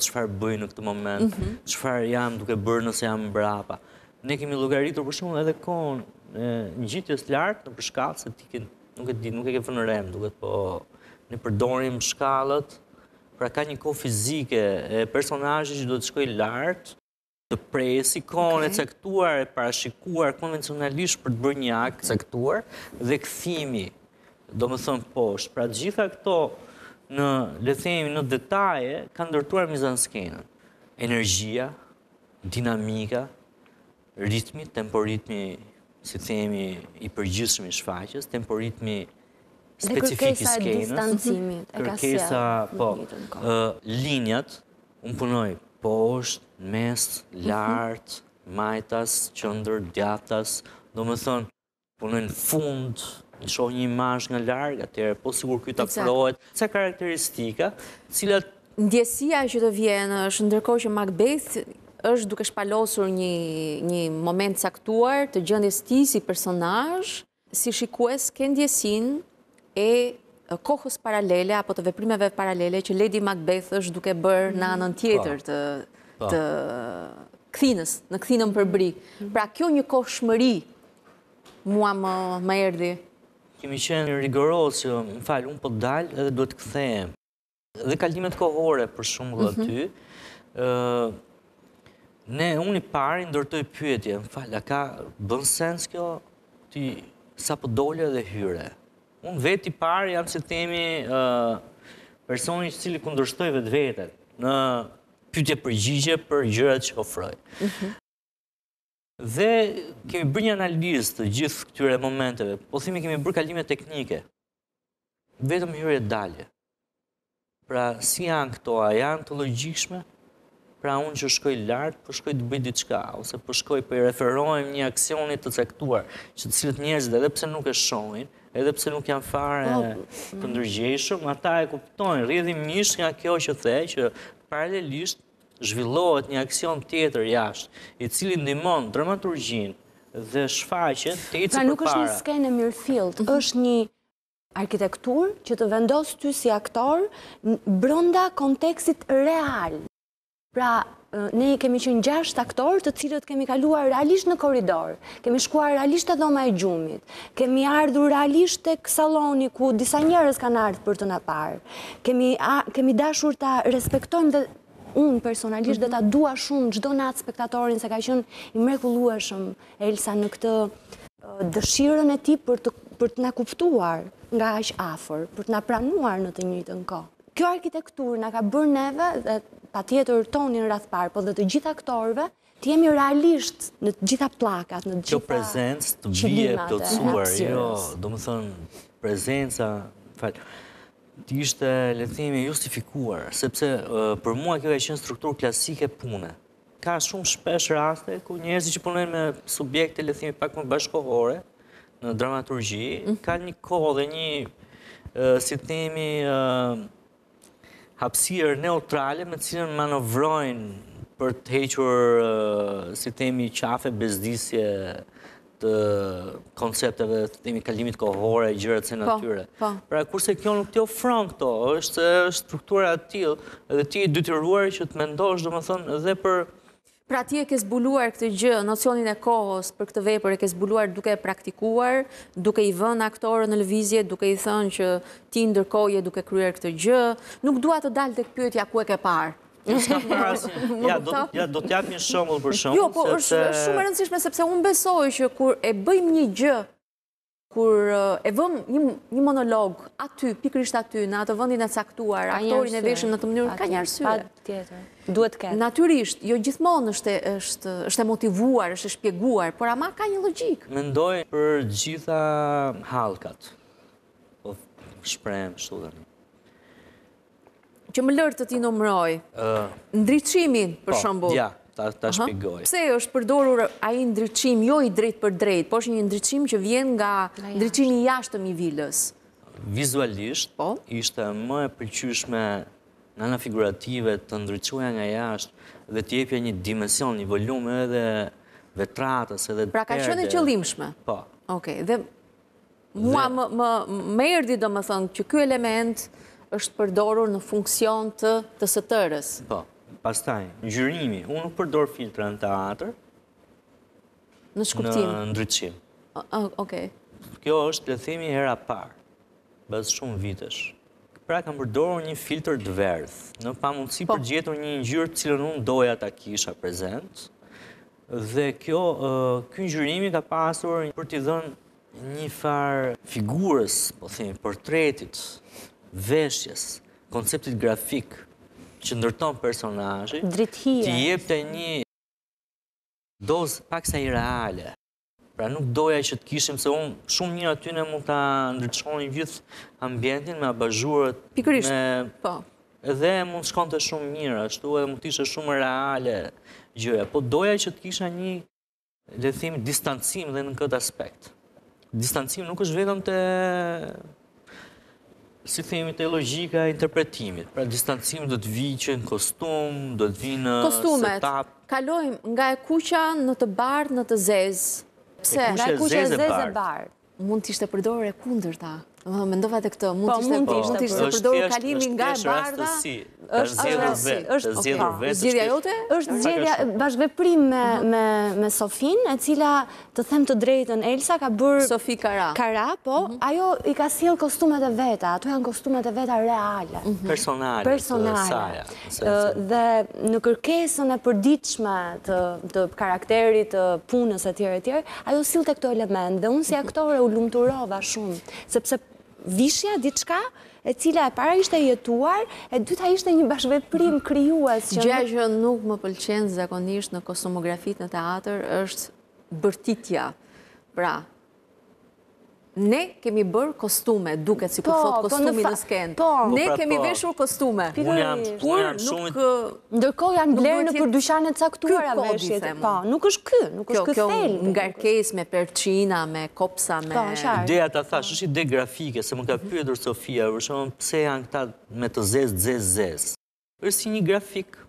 qëfar bëjë në këtë moment, qëfar mhm. jam duke bërë nëse jam brapa. Ne kemi logaritur shumë edhe kohën në gjithjës lartë në përshkallë, se ti nuk e ditë, nuk e ke fënërem, duket po në përdorim shkallët, pra ka një kohë fizike, e personajës që duhet të shkoj lartë, të prej si kohën e cektuar, e parashikuar konvencionalisht për të bërë një akë cektuar, dhe këthimi, do më thëmë poshtë. Pra gjitha këto në lethejmë në detaje, ka ndërtuar mizan skenën. Energjia, dinamika, ritmi, temporitmi, si themi, i përgjithshëm i shfaqjes, temporitmi specifik i skenës. Dhe kërkesa po, e distancimit, e kërkesa, po, linjat, unë punoj poshtë, mes, mhm. lartë, majtas, qëndër, djatas, do më thonë, punoj në fundë, të shohë një imazh nga largë, atërë, po sigur këtë afrohet, sa karakteristika, cilat... Ndjesia që të vjenë është ndërkohë që Macbeth është duke shpalosur një, një moment saktuar të gjëndjes ti si personaj, si shikues ndjesin e kohës paralele apo të veprimeve paralele që Lady Macbeth është duke bërë në anën mm. tjetër po. të, po. të këthinës, në këthinën për Pra kjo një kohë shmëri mua më, më erdi. Kemi qenë në rigorosë më falë, unë po dalë edhe duhet të këthejmë. Dhe kalimet kohore për shumë mhm. dhe ty. Ne, unë i pari, ndërtoj pyetje. Më falë, a ka bënë sens kjo ti sa po dole dhe hyre? Unë vetë i pari jam se temi personi që cili këndërstoj vetë vetët në pyetje për për gjërat që ofrojë. Mhm. Dhe kemi bërë një analizë të gjithë këtyre momenteve, po thimi kemi bërë kalime teknike, vetëm hyrë e dalje. Pra, si janë këto, a janë të logjishme, pra unë që shkoj lartë, për po shkoj të bëjt diçka, ose për po shkoj për po i referojmë një aksionit të cektuar, që të cilët njerëzit edhe pëse nuk e shojnë, edhe pëse nuk janë fare të mm. ndërgjeshëm, ata e kuptojnë, rridhim njështë nga kjo që the, që paralelisht zhvillohet një aksion tjetër jashtë, i cili ndimon dramaturgjin dhe shfaqen të i cipër para. Pra nuk është një skenë e mirë fillt, mhm. është një arkitektur që të vendosë ty si aktor brënda kontekstit real. Pra, ne kemi qënë gjasht aktor të cilët kemi kaluar realisht në koridor, kemi shkuar realisht të dhoma e gjumit, kemi ardhur realisht të kësaloni ku disa njerës kanë ardhë për të në parë, kemi dashur të respektojmë dhe unë personalisht dhe ta mhm. dua shumë gjdo natë spektatorin se ka qënë i mrekulueshëm Elsa në këtë dëshirën e ti për të na kuptuar nga është afer, për të na pranuar në të njëjtë në ko. Kjo arkitektur në ka bërë neve dhe pa tjetër tonin rrathpar, po dhe të gjitha këtorve, të jemi realisht në gjitha plakat, në gjitha... Kjo prezencë të bje pëtësuar, jo, do më thënë prezenca ti ishte lethimi justifikuar, sepse për mua kjo e qenë strukturë klasike pune. Ka shumë shpesh raste ku njerëzi që punojnë me subjekte lethimi pak më bashkohore në dramaturgji, mhm. ka një kohë dhe një si të temi hapsirë neutrale me cilën manovrojnë për të hequr si të temi qafe, bezdisje, të koncepteve, të temi kalimit kohore, gjërët se po, natyre. Po. Pra, kurse kjo nuk t'jo frank to, është struktura atil, edhe ti dytyruar që të mendosh, dhe më thënë, dhe për... Pra, ti e ke zbuluar këtë gjë, nocionin e kohës për këtë vepër, e ke zbuluar duke e praktikuar, duke i vën aktore në lëvizje, duke i thënë që ti ndërkoje duke kryer këtë gjë. Nuk dua të dalë të këpytja ku e ke parë. Ja, do të një shumë, për shëmullë. Jo, po është shumë e rëndësishme, sepse unë besoj që kur e bëjmë një gjë, kur e vëmë një monolog, aty, pikrisht aty, në atë vëndin e caktuar, aktorin e veshëm në të mënyrë, ka një arsye. Pa tjetër. Duhet këtë. Naturisht, jo gjithmonë është e motivuar, është e shpjeguar, por ama ka një logikë. Mendoj për gjitha halkat, po, shprem, shtudërnë që më lërë të ti nëmëroj, ndryqimin, për po, shambu. ja, ta shpigoj. Pse është përdorur i ndryqim, jo i drejt për drejt, po është një ndryqim që vjen nga ndryqimi jashtëm i villës? Vizualisht, po. ishte më e përqyshme nëna në figurative të ndryquja nga jashtë dhe të një dimension, një volume edhe vetratës edhe... Pra ka qënë e qëllimshme? Po. Oke, dhe mua më erdi do më që kjo element është përdorur në funksion të të sëtërës. Po, pastaj, në gjyrimi, unë nuk përdor filtra në teatr, në shkuptim, në ndryqim. Oke. Kjo është, le themi, hera parë, bëzë shumë vitesh. Pra kam përdorur një filtr të verdh, në pamunësi po. gjetur një njërë cilën unë doja ta kisha prezent, dhe kjo, kjo gjyrimi ka pasur për t'i dhënë një farë figurës, po thimi, portretit, veshjes, konceptit grafik, që ndërton personajë, të jep të një dozë pak sa i reale. Pra nuk doja që të kishim se unë shumë një atyne mund të ndryqonin vjithë ambientin me abazhurët. Pikërisht, po. Edhe mund shkon të shumë mirë, ashtu edhe mund të ishe shumë reale gjyre. Po doja që të kisha një, dhe thimë, distancim dhe në këtë aspekt. Distancim nuk është vedon të Si themi të logika e interpretimit, pra distancimit do të vijë në kostum, do të vijë në setap. Kostumet, kalojmë nga e kuqa në të bardë, në të zezë. Pse, nga e kusha e zezë e bardë. Mund të ishte përdojrë e kunder ta. Mendova të këtë, mund po, të ishte mund të ishte kalimi nga e bardha. është zjedhur vetë, është zjedhur vetë. Zgjedhja jote? është zgjedhja bashkëveprim mhm. me me Sofin, e cila të them të drejtën Elsa ka bërë... Sofi Kara. Kara, po, mhm. ajo i ka sjell kostumet e veta, ato janë kostumet e veta reale, mhm. personale. Personale. Dhe në kërkesën e përditshme të karakterit të punës etj etj, ajo sillte këto element dhe unë si aktore u lumëturova shumë, sepse Vishja diçka e cila e para ishte jetuar, e dyta ishte një bashkëveprim kryuas. Gjë që nuk më pëlqen zakonisht në kosmografit në teatr është bërtitja. Pra Ne kemi bërë kostume, duke si për po po, thotë po, kostumi në skendë. Ne pra, kemi veshur kostume. Unë jam shumë... Uh, Ndërko janë blerë në për të saktuar a veshjet. Nuk është kë, nuk është kë thelë. Nga rkes me perqina, me kopsa, me... Ideja ta thash, është i de grafike, se më ka mhm. pyetur Sofia, vërshonë, pse janë këta me të zez, zez, zez. është si një grafik,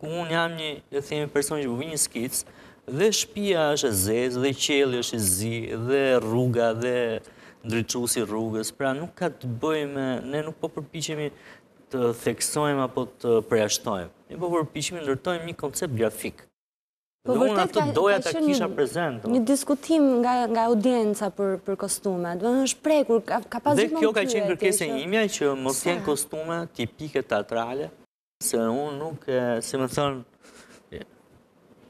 ku unë jam një, dhe themi person që buvi një skicë, dhe shpia është e zezë, dhe qelë është e zi, dhe rruga, dhe ndryqusi rrugës, pra nuk ka të bëjme, ne nuk po përpichemi të theksojmë apo të preashtojmë, ne po përpichemi ndërtojmë një koncept grafikë. Po, dhe unë atë doja të kisha prezentë. Një diskutim nga audienca për kostume, dhe në shprekur, ka pas më të të të të të të të të që të të të të të të të të të të të të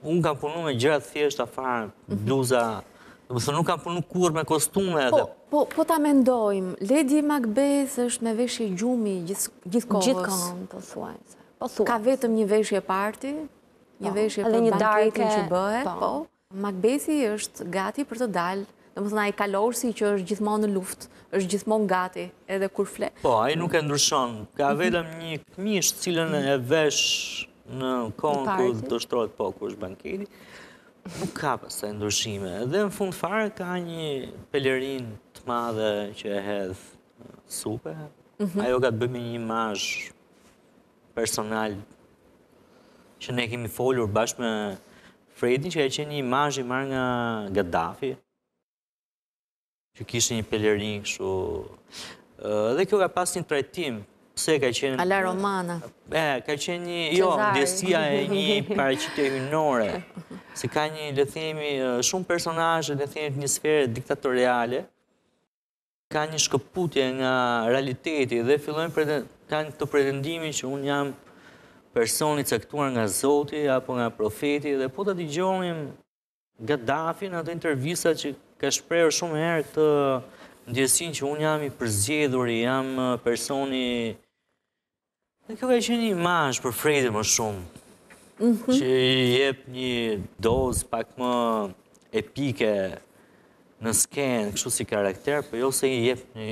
unë kam punu me gjatë thjeshta, a farë, mhm. bluza, dhe më thë nuk kam punu kur me kostume. Po, po, po ta mendojmë, Lady Macbeth është me veshje gjumi gjithë kohës. Gjithë kohës, po thuajnë. Po ka vetëm një veshje parti, një po, veshje për banketin që bëhet, po. Macbethi është gati për të dalë, dhe më thëna i kalorësi që është gjithmonë në luftë, është gjithmonë gati edhe kur fle. Po, a i nuk e ndryshonë, ka mhm. vetëm një këmishë cilën e veshë në kohën do dështrohet po kur është nuk ka e ndryshime. Dhe në fund fare ka një pelerin të madhe që e hedhë supe. Mhm. Ajo ka të bëjë një imazh personal që ne kemi folur bashkë me Fredin që e qenë një imazh i marrë nga Gaddafi që kishë një pelerin kështu. Dhe kjo ka pas një trajtim Pse ka qenë... Ala Romana. E, ka qenë një... Jo, ndjesia e një paracite hynore. Se ka një, le themi, shumë personajë, le themi, një sferë diktatoriale. Ka një shkëputje nga realiteti dhe fillojnë ka një të pretendimi që unë jam personi cektuar nga Zoti apo nga profeti dhe po të t'i gjonim nga dafin atë intervjisa që ka shprejrë shumë herë të ndjesin që unë jam i përzjedhur, jam personi Dhe kjo ka qenë një manjsh për Fredi më shumë, mhm. që i jep një dozë pak më epike në skenë, kështu si karakter, për po jo se i jep një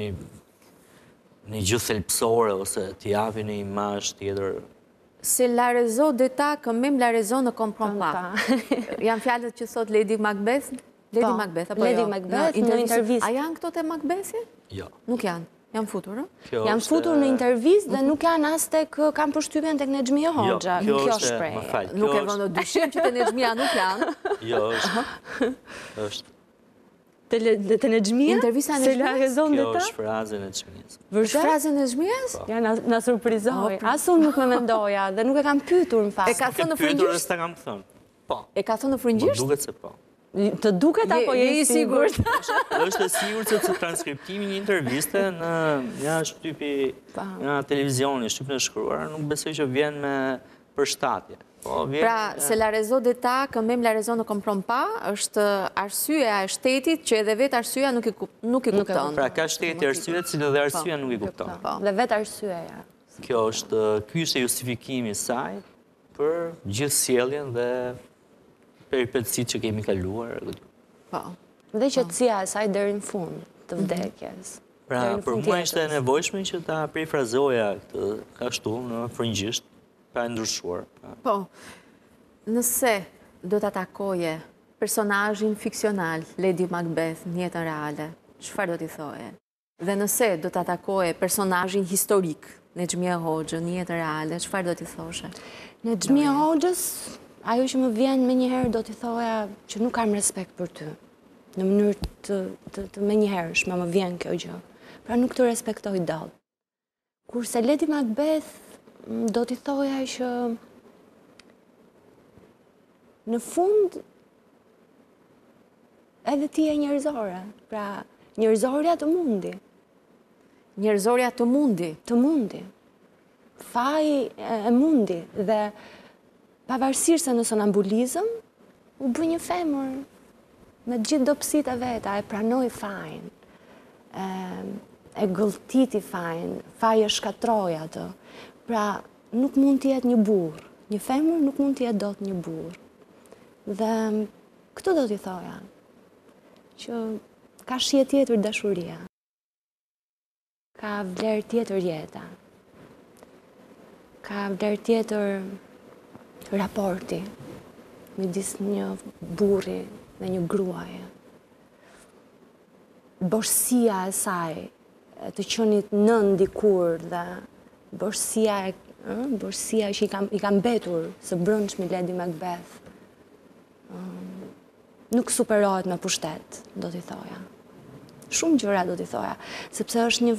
një gjithë thelpsore, ose t'i avi një imash tjetër. Se larezo dhe ta, këmim larezo në kompromla. Janë fjallet që thot Lady Macbeth? Lady po, Macbeth, apo jo? Lady Macbeth, në intervjist. A janë këto të Macbethi? Jo. Nuk janë. Jam futur, jam futur në intervjiz dhe mhm. nuk janë as tek kam përshtypjen tek Nexhmi jo, Hoxha. Jo, kjo, kjo është, shprej. Nuk e vënë dyshim që te gjmija nuk janë. Jo, është. Është te te Nexhmi? Intervista në Nexhmi. Kjo është fraze në Nexhmi. Vërtet? Është fraze në Nexhmi? Po. Ja na na surprizoi. Oh, as unë nuk më mendoja dhe nuk e kam pyetur në fasë. E ka thënë në frëngjisht? Po. E ka thënë në frëngjisht? Po, duhet se po. Të duket apo je i sigur? është e sigur që të transkriptimi një interviste në një shtypi nga televizioni, shtypi në shkruar, nuk besoj që vjen me përshtatje. Po, pra, se la rezo dhe ta, këmbem la rezo në komprom pa, është arsyeja e shtetit që edhe vetë arsyeja nuk i kupton. Pra, ka shtetit arsyeja, që edhe po, arsyeja nuk i kupton. Po. Dhe vetë arsyeja. Kjo është kjo është e justifikimi saj për gjithë sielin dhe peripetësit që kemi kaluar. Po, dhe po. që cia e saj dërë në fund të mhm. vdekjes. Pra, për mua e nevojshme që ta prefrazoja këtë shtu në frëngjisht, pa ndryshuar. Po, nëse do të atakoje personajin fikcional Lady Macbeth njëtën reale, qëfar do t'i thoje? Dhe nëse do të atakoje personajin historik në Gjmija Hoxhë njëtën reale, qëfar do t'i thoshe? Në Gjmija Hoxhës, ajo që më vjen me njëherë do t'i thoja që nuk kam respekt për ty. Në mënyrë të me njëherë shme më vjen kjo gjë. Pra nuk të respektoj dalë. Kur se leti Macbeth do t'i thoja që në fund edhe ti e njërzore. Pra njërzoreja të mundi. Njërzoreja të mundi? Të mundi. Faj e mundi dhe... Pavarësirë se në sonambulizëm, u bë një femur, me gjithë do e veta, e pranoj fajnë, e gëlltit i fajn, fajnë shkatroj atë, pra nuk mund të jetë një burë, një femur nuk mund të jetë do të një burë. Dhe këtu do t'i thoja, që ka shje tjetër dashuria, ka vler tjetër jeta, ka vler tjetër raporti me disë një burri dhe një gruaje. Bërësia e saj të qënit në ndikur dhe bërësia e bërësia që i kam, i betur së brëndsh mi Lady Macbeth nuk superohet me pushtet, do t'i thoja. Shumë gjëra do t'i thoja, sepse është një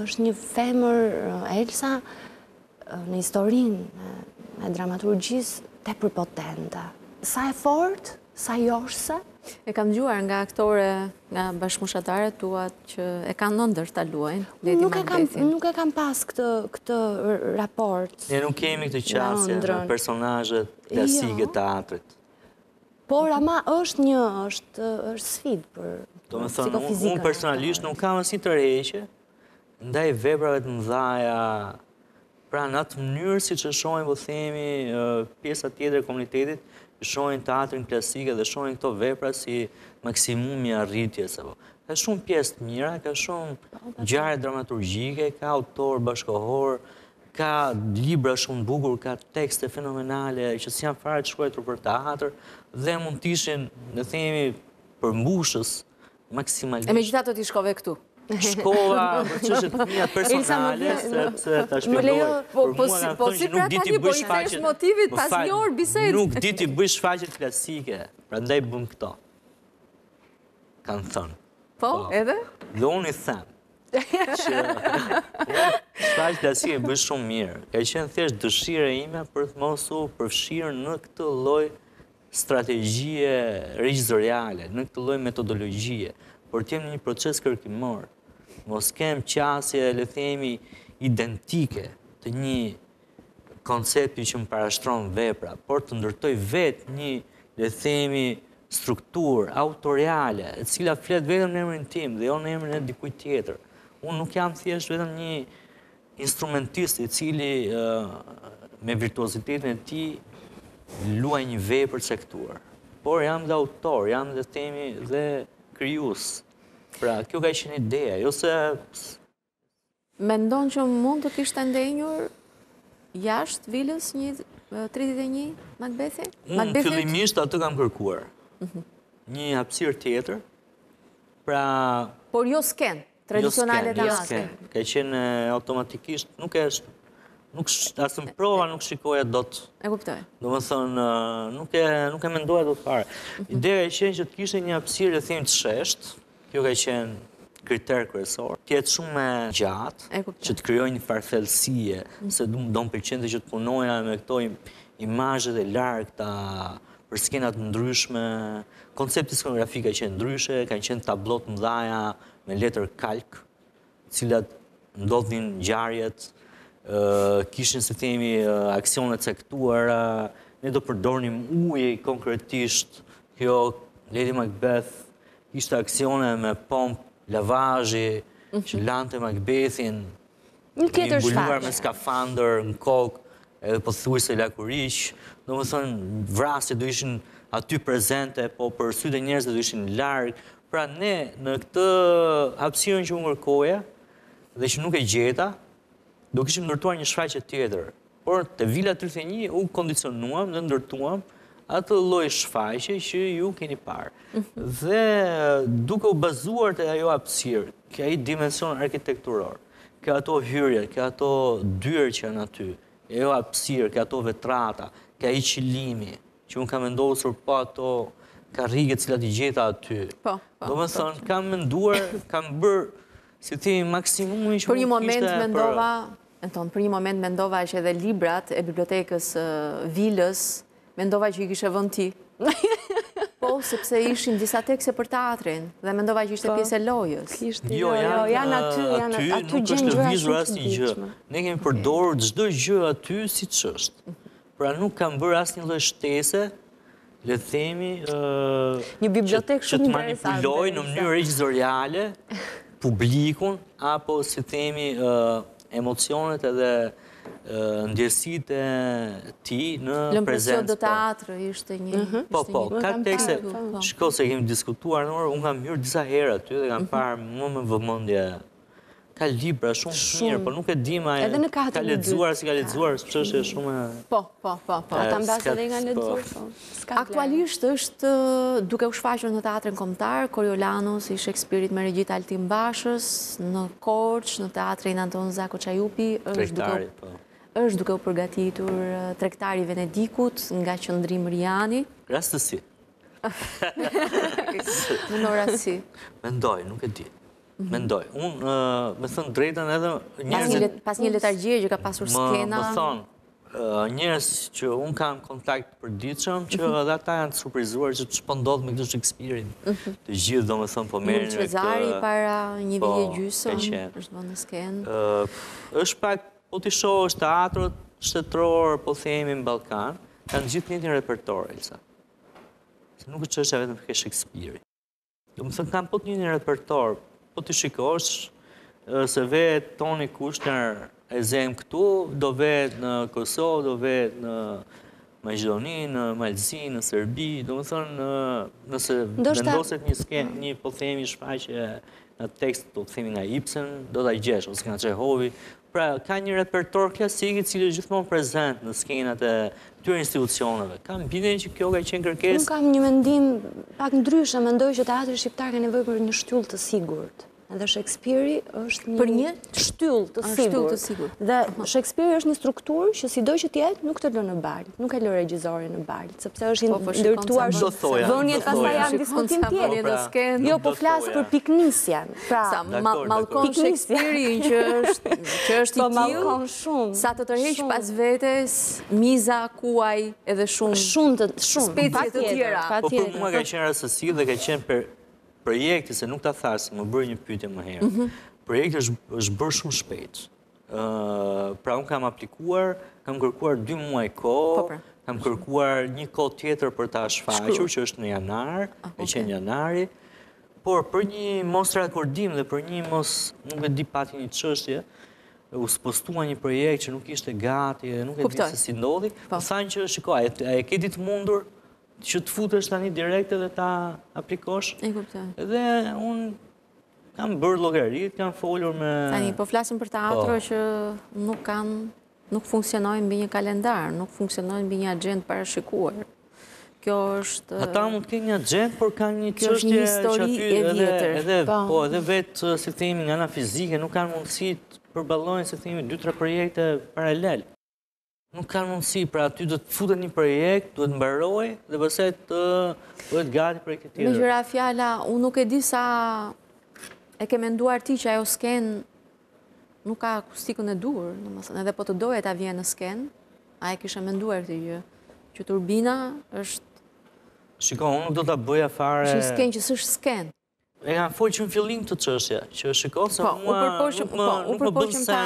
është një femër Elsa në historinë e dramaturgjisë të përpotente. Sa e fort, sa joshëse? E kam gjuar nga aktore, nga bashkëmushatare tuat që e kanë nëndër të luajnë. Nuk, nuk e kam pas këtë, këtë raport. Ne nuk kemi këtë qasje në personajët dhe asikë jo. të atrit. Por ama është një, është, është sfit për psikofizikën. Unë personalisht nuk kam asit të reqe, ndaj vebrave të mdhaja Pra në atë mënyrë si që shojnë, vë po themi, pjesa tjetër e komunitetit, shojnë teatrin klasike dhe shojnë këto vepra si maksimumi arritjes. Ka shumë pjesë të mira, ka shumë gjare dramaturgjike, ka autor bashkohor, ka libra shumë bukur, ka tekste fenomenale, që si janë farë të shkuetur për teatr, dhe mund të ishin, në themi, përmbushës maksimalisht. E me gjitha të t'i shkove këtu? shkova, po po, po, për pra që shëtë një atë personale, se të të Po si prapati, po i të motivit, pas një orë bisejtë. Nuk i bëj shfaqet klasike, pra ndaj bëm këto. Kanë thënë. Po, edhe? Dhe unë i thëmë. Shfaqet klasike bëj shumë mirë. Ka i qenë thjeshtë dëshire ime, për të mosu përfshirë në këtë lojë, strategje reale, në këtë loj metodologjie, por të një proces kërkimorë mos kem qasje dhe lethemi identike të një koncepti që më parashtron vepra, por të ndërtoj vetë një lethemi struktur, autoriale, e cila flet vetëm në emrin tim dhe jo në emrin e dikuj tjetër. Unë nuk jam thjesht vetëm një instrumentist i cili me virtuositetin e ti luaj një vej për sektuar. Por jam dhe autor, jam dhe temi dhe kryusë. Pra, kjo ka ishë një ideja, jo se... Mendon që mund të kishtë të ndenjur jashtë vilës një 31 Magbethi? Unë, fillimisht, atë kam kërkuar. Mhm. Një hapsirë tjetër, pra... Por jo s'ken, tradicionale të jo asken. Jo ka qenë automatikisht, nuk e Nuk është, asë në prova nuk shikoja do të... E kuptoj. Do më thënë, nuk e, nuk e mendoja do të pare. Mhm. Ideja e qenë që të kishtë një hapsirë e thimë të sheshtë, Kjo ka qenë kriter kërësor, tjetë shumë me gjatë, që të kryoj një farfelsie, mm. se du më përqente që të punoja me këto imajë dhe larkë ta përskenat më ndryshme, koncepti skonografi ka qenë ndryshe, ka qenë tablot më dhaja me letër kalk, cilat ndodhin gjarjet, kishin se temi aksionet sektuar, ne do përdornim ujë konkretisht, kjo Lady Macbeth, ishte aksione me pomp, lavajji, mhm. që lanë të Macbethin, në këtër shfaqë. Në mbulluar me skafander, në kokë, edhe për po thurë se lakurishë, në më thonë vrasë du ishin aty prezente, po për sy të njerës dhe du ishin largë. Pra ne, në këtë hapsion që më ngërkoja, dhe që nuk e gjeta, do këshim ndërtuar një shfaqë tjetër. Por të vila 31, u kondicionuam dhe ndërtuam, atë loj shfaqe që ju keni parë. Dhe duke u bazuar të ajo apsirë, kë i dimension arkitekturorë, kë ato hyrje, kë ato dyrë që janë aty, ajo apsirë, kë ato vetrata, kë i qilimi, që unë kam endosur po ato karrige cilat i gjeta aty. Po, po. Do me thënë, kam menduar, kam bërë, si ti, maksimum një që Për një moment me ndova... Për një moment me ndova që edhe librat e bibliotekës vilës mendova që i kishe vënd ti. Po, sepse ishin disa tekse për teatrin, dhe mendova që ishte po, pjesë e lojës. Jo, uh, janë aty, aty nuk është lëvizur të të gjë. Ne kemi përdorë gjdo gjë aty si të është. Pra nuk kam bërë asë uh, një lështese, le themi... Një bibliotek shumë një bërësat. Që të manipulojë në mënyrë regjizoriale, publikun, apo si themi uh, emocionet edhe ndjesit e ti në prezencë. Lëmpësion dhe po. teatrë ishte një... Mhm. Po, po, po, po, ka tekse, shko se kemi diskutuar, unë kam mjërë disa herë aty dhe kam mhm. parë më më vëmëndje Ka libra, shumë mirë, po nuk e di ma e ka ledzuar, si ka ledzuar, së përshë e shumë... Po, po, po, po. Ata mbas edhe nga ledzuar, po. Aktualisht është duke u shfaqën në teatrën komtar, Koriolano, si Shakespeare-it me regjit Altim Bashës, në Korç, në teatrën Anton Zako Qajupi, po. është duke u përgatitur trektari Venedikut nga qëndrim Riani. Rastësi. Në nërë Mendoj, nuk e ditë. Mhm. Mendoj. Unë, me thënë drejten edhe... Pas një letargjirë që ka pasur skena... Më thënë, njërës që unë kam kontakt për ditëshëm, që mhm. edhe ata janë të surprizuar që të shpëndodhë me këtë shakespeare mhm. Të gjithë, do po me thënë, po merë... Në të zari para një po, vijë gjysëm, është në skenë. është pak, po të shohë, është teatrët shtetërorë, po themi, në Balkan, kanë gjithë një një repertorë, Elsa. Nuk është që është e vetëm për shakespeare thënë, kanë po një një repertorë, po të shikosh se vetë Toni Kushner e zemë këtu, do vetë në Kosovë, do vetë në Majdoni, në Malësi, në Serbi, do më thënë nëse vendoset një skenë, një po themi në tekst të po të themi nga Ibsen, do të gjesh, ose nga Qehovi, Pra, ka një repertor klasik i cilë gjithmonë prezent në skenat e tyre institucioneve. Kam bidin që kjo ka qenë kërkes... Unë kam një mendim pak më mendoj që teatri shqiptar ka nevoj për një shtyllë të sigurët. Dhe Shakespeare-i është një... Për një shtyll të sigur. Dhe Shakespeare-i është një strukturë që si dojë që tjetë nuk të lënë në balë, nuk e lërë gjizore në balë, sepse është po, po, ndërtuar vënjet të ta janë diskutim tjetë. Jo, po flasë për pra. piknisja. Pra, malkon Shakespeare-i që është i po, tjilë. Sa të tërheqë pas vetës, miza, kuaj, edhe shumë. Shumë të shumë. të tjera. Po për më ka qenë rësësi dhe ka qenë për projekti, se nuk të thasë, më bërë një pytje më herë, mhm. projekti është bërë shumë shpejtë. Pra unë kam aplikuar, kam kërkuar 2 muaj ko, po, pra. kam kërkuar një ko tjetër për ta shfaqur, që është në janar, ah, e që në janari, por për një mos rekordim dhe për një mos nuk e di pati një qështje, u postua një projekt që nuk ishte gati, nuk e di se si ndodhi, sa po. një që shiko, a e ke ditë mundur, që të futesh tani direkt edhe ta aplikosh. E kuptoj. Dhe unë kam bërë logaritë, kam folur me... Tani, po flasim për teatro po. që nuk kanë, nuk funksionojnë bë një kalendar, nuk funksionojnë bë një agent parashikuar. Kjo është... Ata mund të kenë një agent, por kanë një qështje... Kjo është një histori e vjetër. Po. po. edhe vetë, se të nga na fizike, nuk kanë mundësit përbalojnë, se të dy-tre projekte paralelë nuk kanë mundësi, pra aty do të futën një projekt, do të mbarojë dhe pastaj të bëhet gati për këtë tjetër. Me gjëra fjala, unë nuk e di sa e ke menduar ti që ajo sken nuk ka akustikën e dur, edhe po të doje ta vjen në sken, a e kisha menduar ti Që turbina është Shikoj, unë do ta bëja fare. Është sken që s'është sken. E kam folur që në fillim të çështja, që shikoj se unë po, unë përpoqem, po, unë përpoqem ta,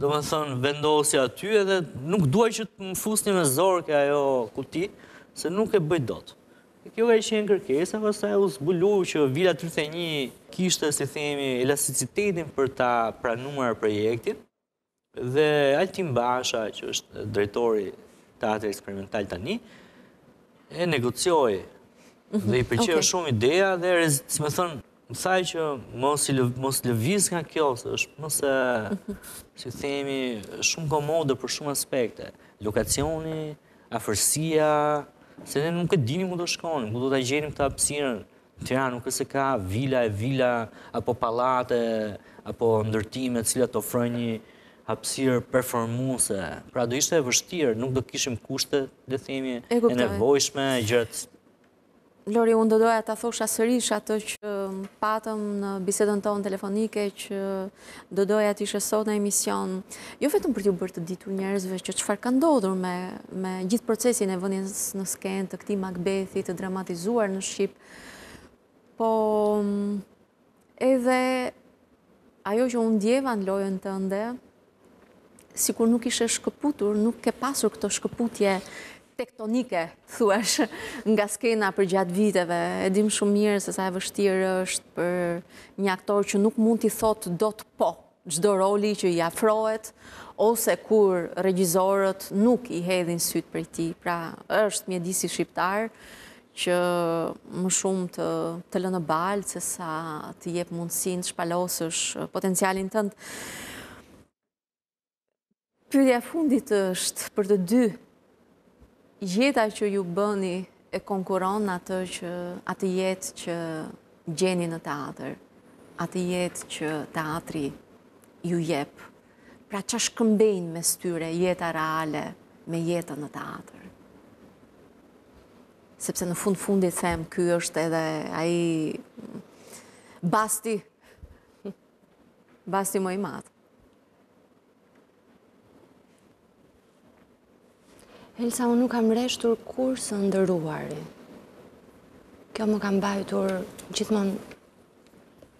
do më thënë, vendosja aty edhe nuk duaj që të më fusni me zorë ke ajo kuti, se nuk e bëjt do të. Kjo ka i qenë kërkesa, përsa e u zbulu që Vila 31 kishtë, si themi, elasticitetin për ta pranumar projektin, dhe Altim Basha, që është drejtori teatri eksperimental tani, e negocioj dhe i mhm, përqeja shumë idea dhe, si më thënë, Nësaj që mos lëviz nga kjo, se është mos e, mhm. themi, shumë komodë për shumë aspekte. Lokacioni, afërsia, se ne nuk e dini mu të shkonim, ku të të gjenim të apsirën, në të janë nuk e se ka vila e vila, apo palate, apo ndërtime, cilat të një hapsirë performuse. Pra do ishte e vështirë, nuk do kishim kushtet, dhe themi, e nevojshme, gjëtë Lori, unë dodoja të thosha sërish ato që patëm në bisedën tonë telefonike që do doja të ishe sot në emision. Jo vetëm për t'ju bërë të ditur njerëzve që qëfar ka ndodhur me, me gjithë procesin e vëndjes në skend të këti Macbethi të dramatizuar në Shqipë, po mm, edhe ajo që unë djeva në lojën të ndë, si kur nuk ishe shkëputur, nuk ke pasur këto shkëputje tektonike, thuesh, nga skena për gjatë viteve. E dim shumë mirë se sa e vështirë është për një aktor që nuk mund t'i thotë do të po gjdo roli që i afrohet, ose kur regjizorët nuk i hedhin sytë për ti. Pra, është mjedisi shqiptarë që më shumë të, të lënë balë, se sa të jepë mundësin, të shpalosësh potencialin tëndë. Pyrja fundit është për të dy gjitha që ju bëni e konkuron atë që atë jetë që gjeni në teatr, atë jetë që teatri ju jep. Pra që shkëmbejnë me styre jeta reale me jetën në teatr? Sepse në fund fundit sem, ky është edhe aji basti, basti më i matë. Elsa, unë nuk kam reshtur kur së ndërruari. Kjo më kam bajtur gjithmon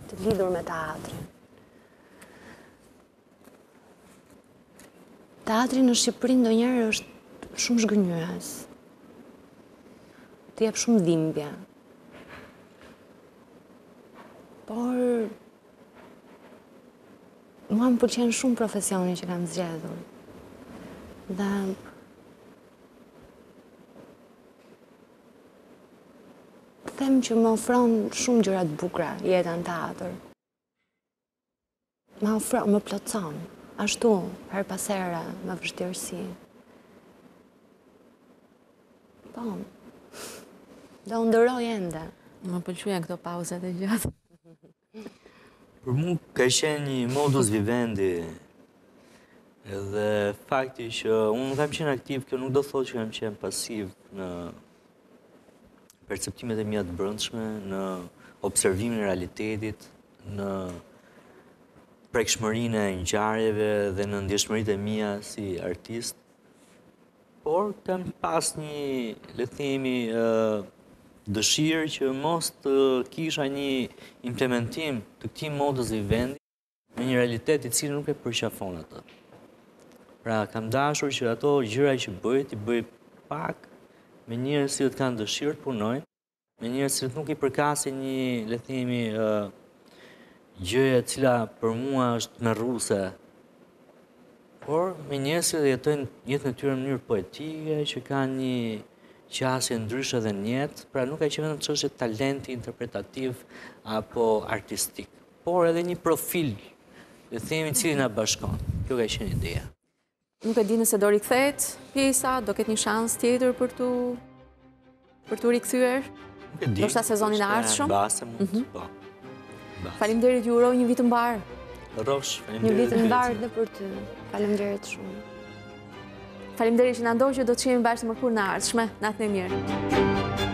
të lidhur me teatri. Teatri në Shqipërin do njerë është shumë shgënyës. Të jepë shumë dhimbja. Por... Mua më përqenë shumë profesioni që kam zgjedhur. Dhe them që më ofronë shumë gjërat bukra, jetën të atër. Më ofronë, më plotësonë, ashtu, her pasera, më vështjërësi. Po, do ndërojë enda. Më pëllqujen këto pauzet e gjatë. Për mu ka shenë një modus vivendi dhe fakti që unë nuk kam qenë aktiv, kjo nuk do thot që kam qenë pasiv në perceptimet e mjatë brëndshme, në observimin e realitetit, në prekshmërin e njëjarjeve dhe në ndjeshmërit e mija si artist, por kam pas një, le themi, dëshirë që mos të kisha një implementim të këti modës i vendi me një realitet i cilë nuk e përqafonat të. Pra, kam dashur që ato gjyra që bëjt, i bëjt pak me njerëz që kanë dëshirë të punojnë, me njerëz që nuk i përkasin një, le të themi, ë gjëja e cila për mua është në rruse. Por me njerëz që jetojnë jetën në tyre mënyrë poetike, që kanë një qasje ndryshe dhe njet, pra nuk ka që vetëm çështje talenti interpretativ apo artistik, por edhe një profil, le të themi, cili na bashkon. Kjo ka qenë ideja. Nuk e di nëse do rikëthet pjesa, do këtë një shansë tjetër për tu... për tu rikëthyër. Nuk e di. Do shta sezonin arshë shumë. Basë mund, mhm. po. Falim derit, ju uroj një vitë mbarë. Rosh, falim derit. Një vitë mbarë dhe për të falim derit shumë. Falim derit që në ndoqë, do të qemi bashkë më kur në arshme, natë në mirë. Muzika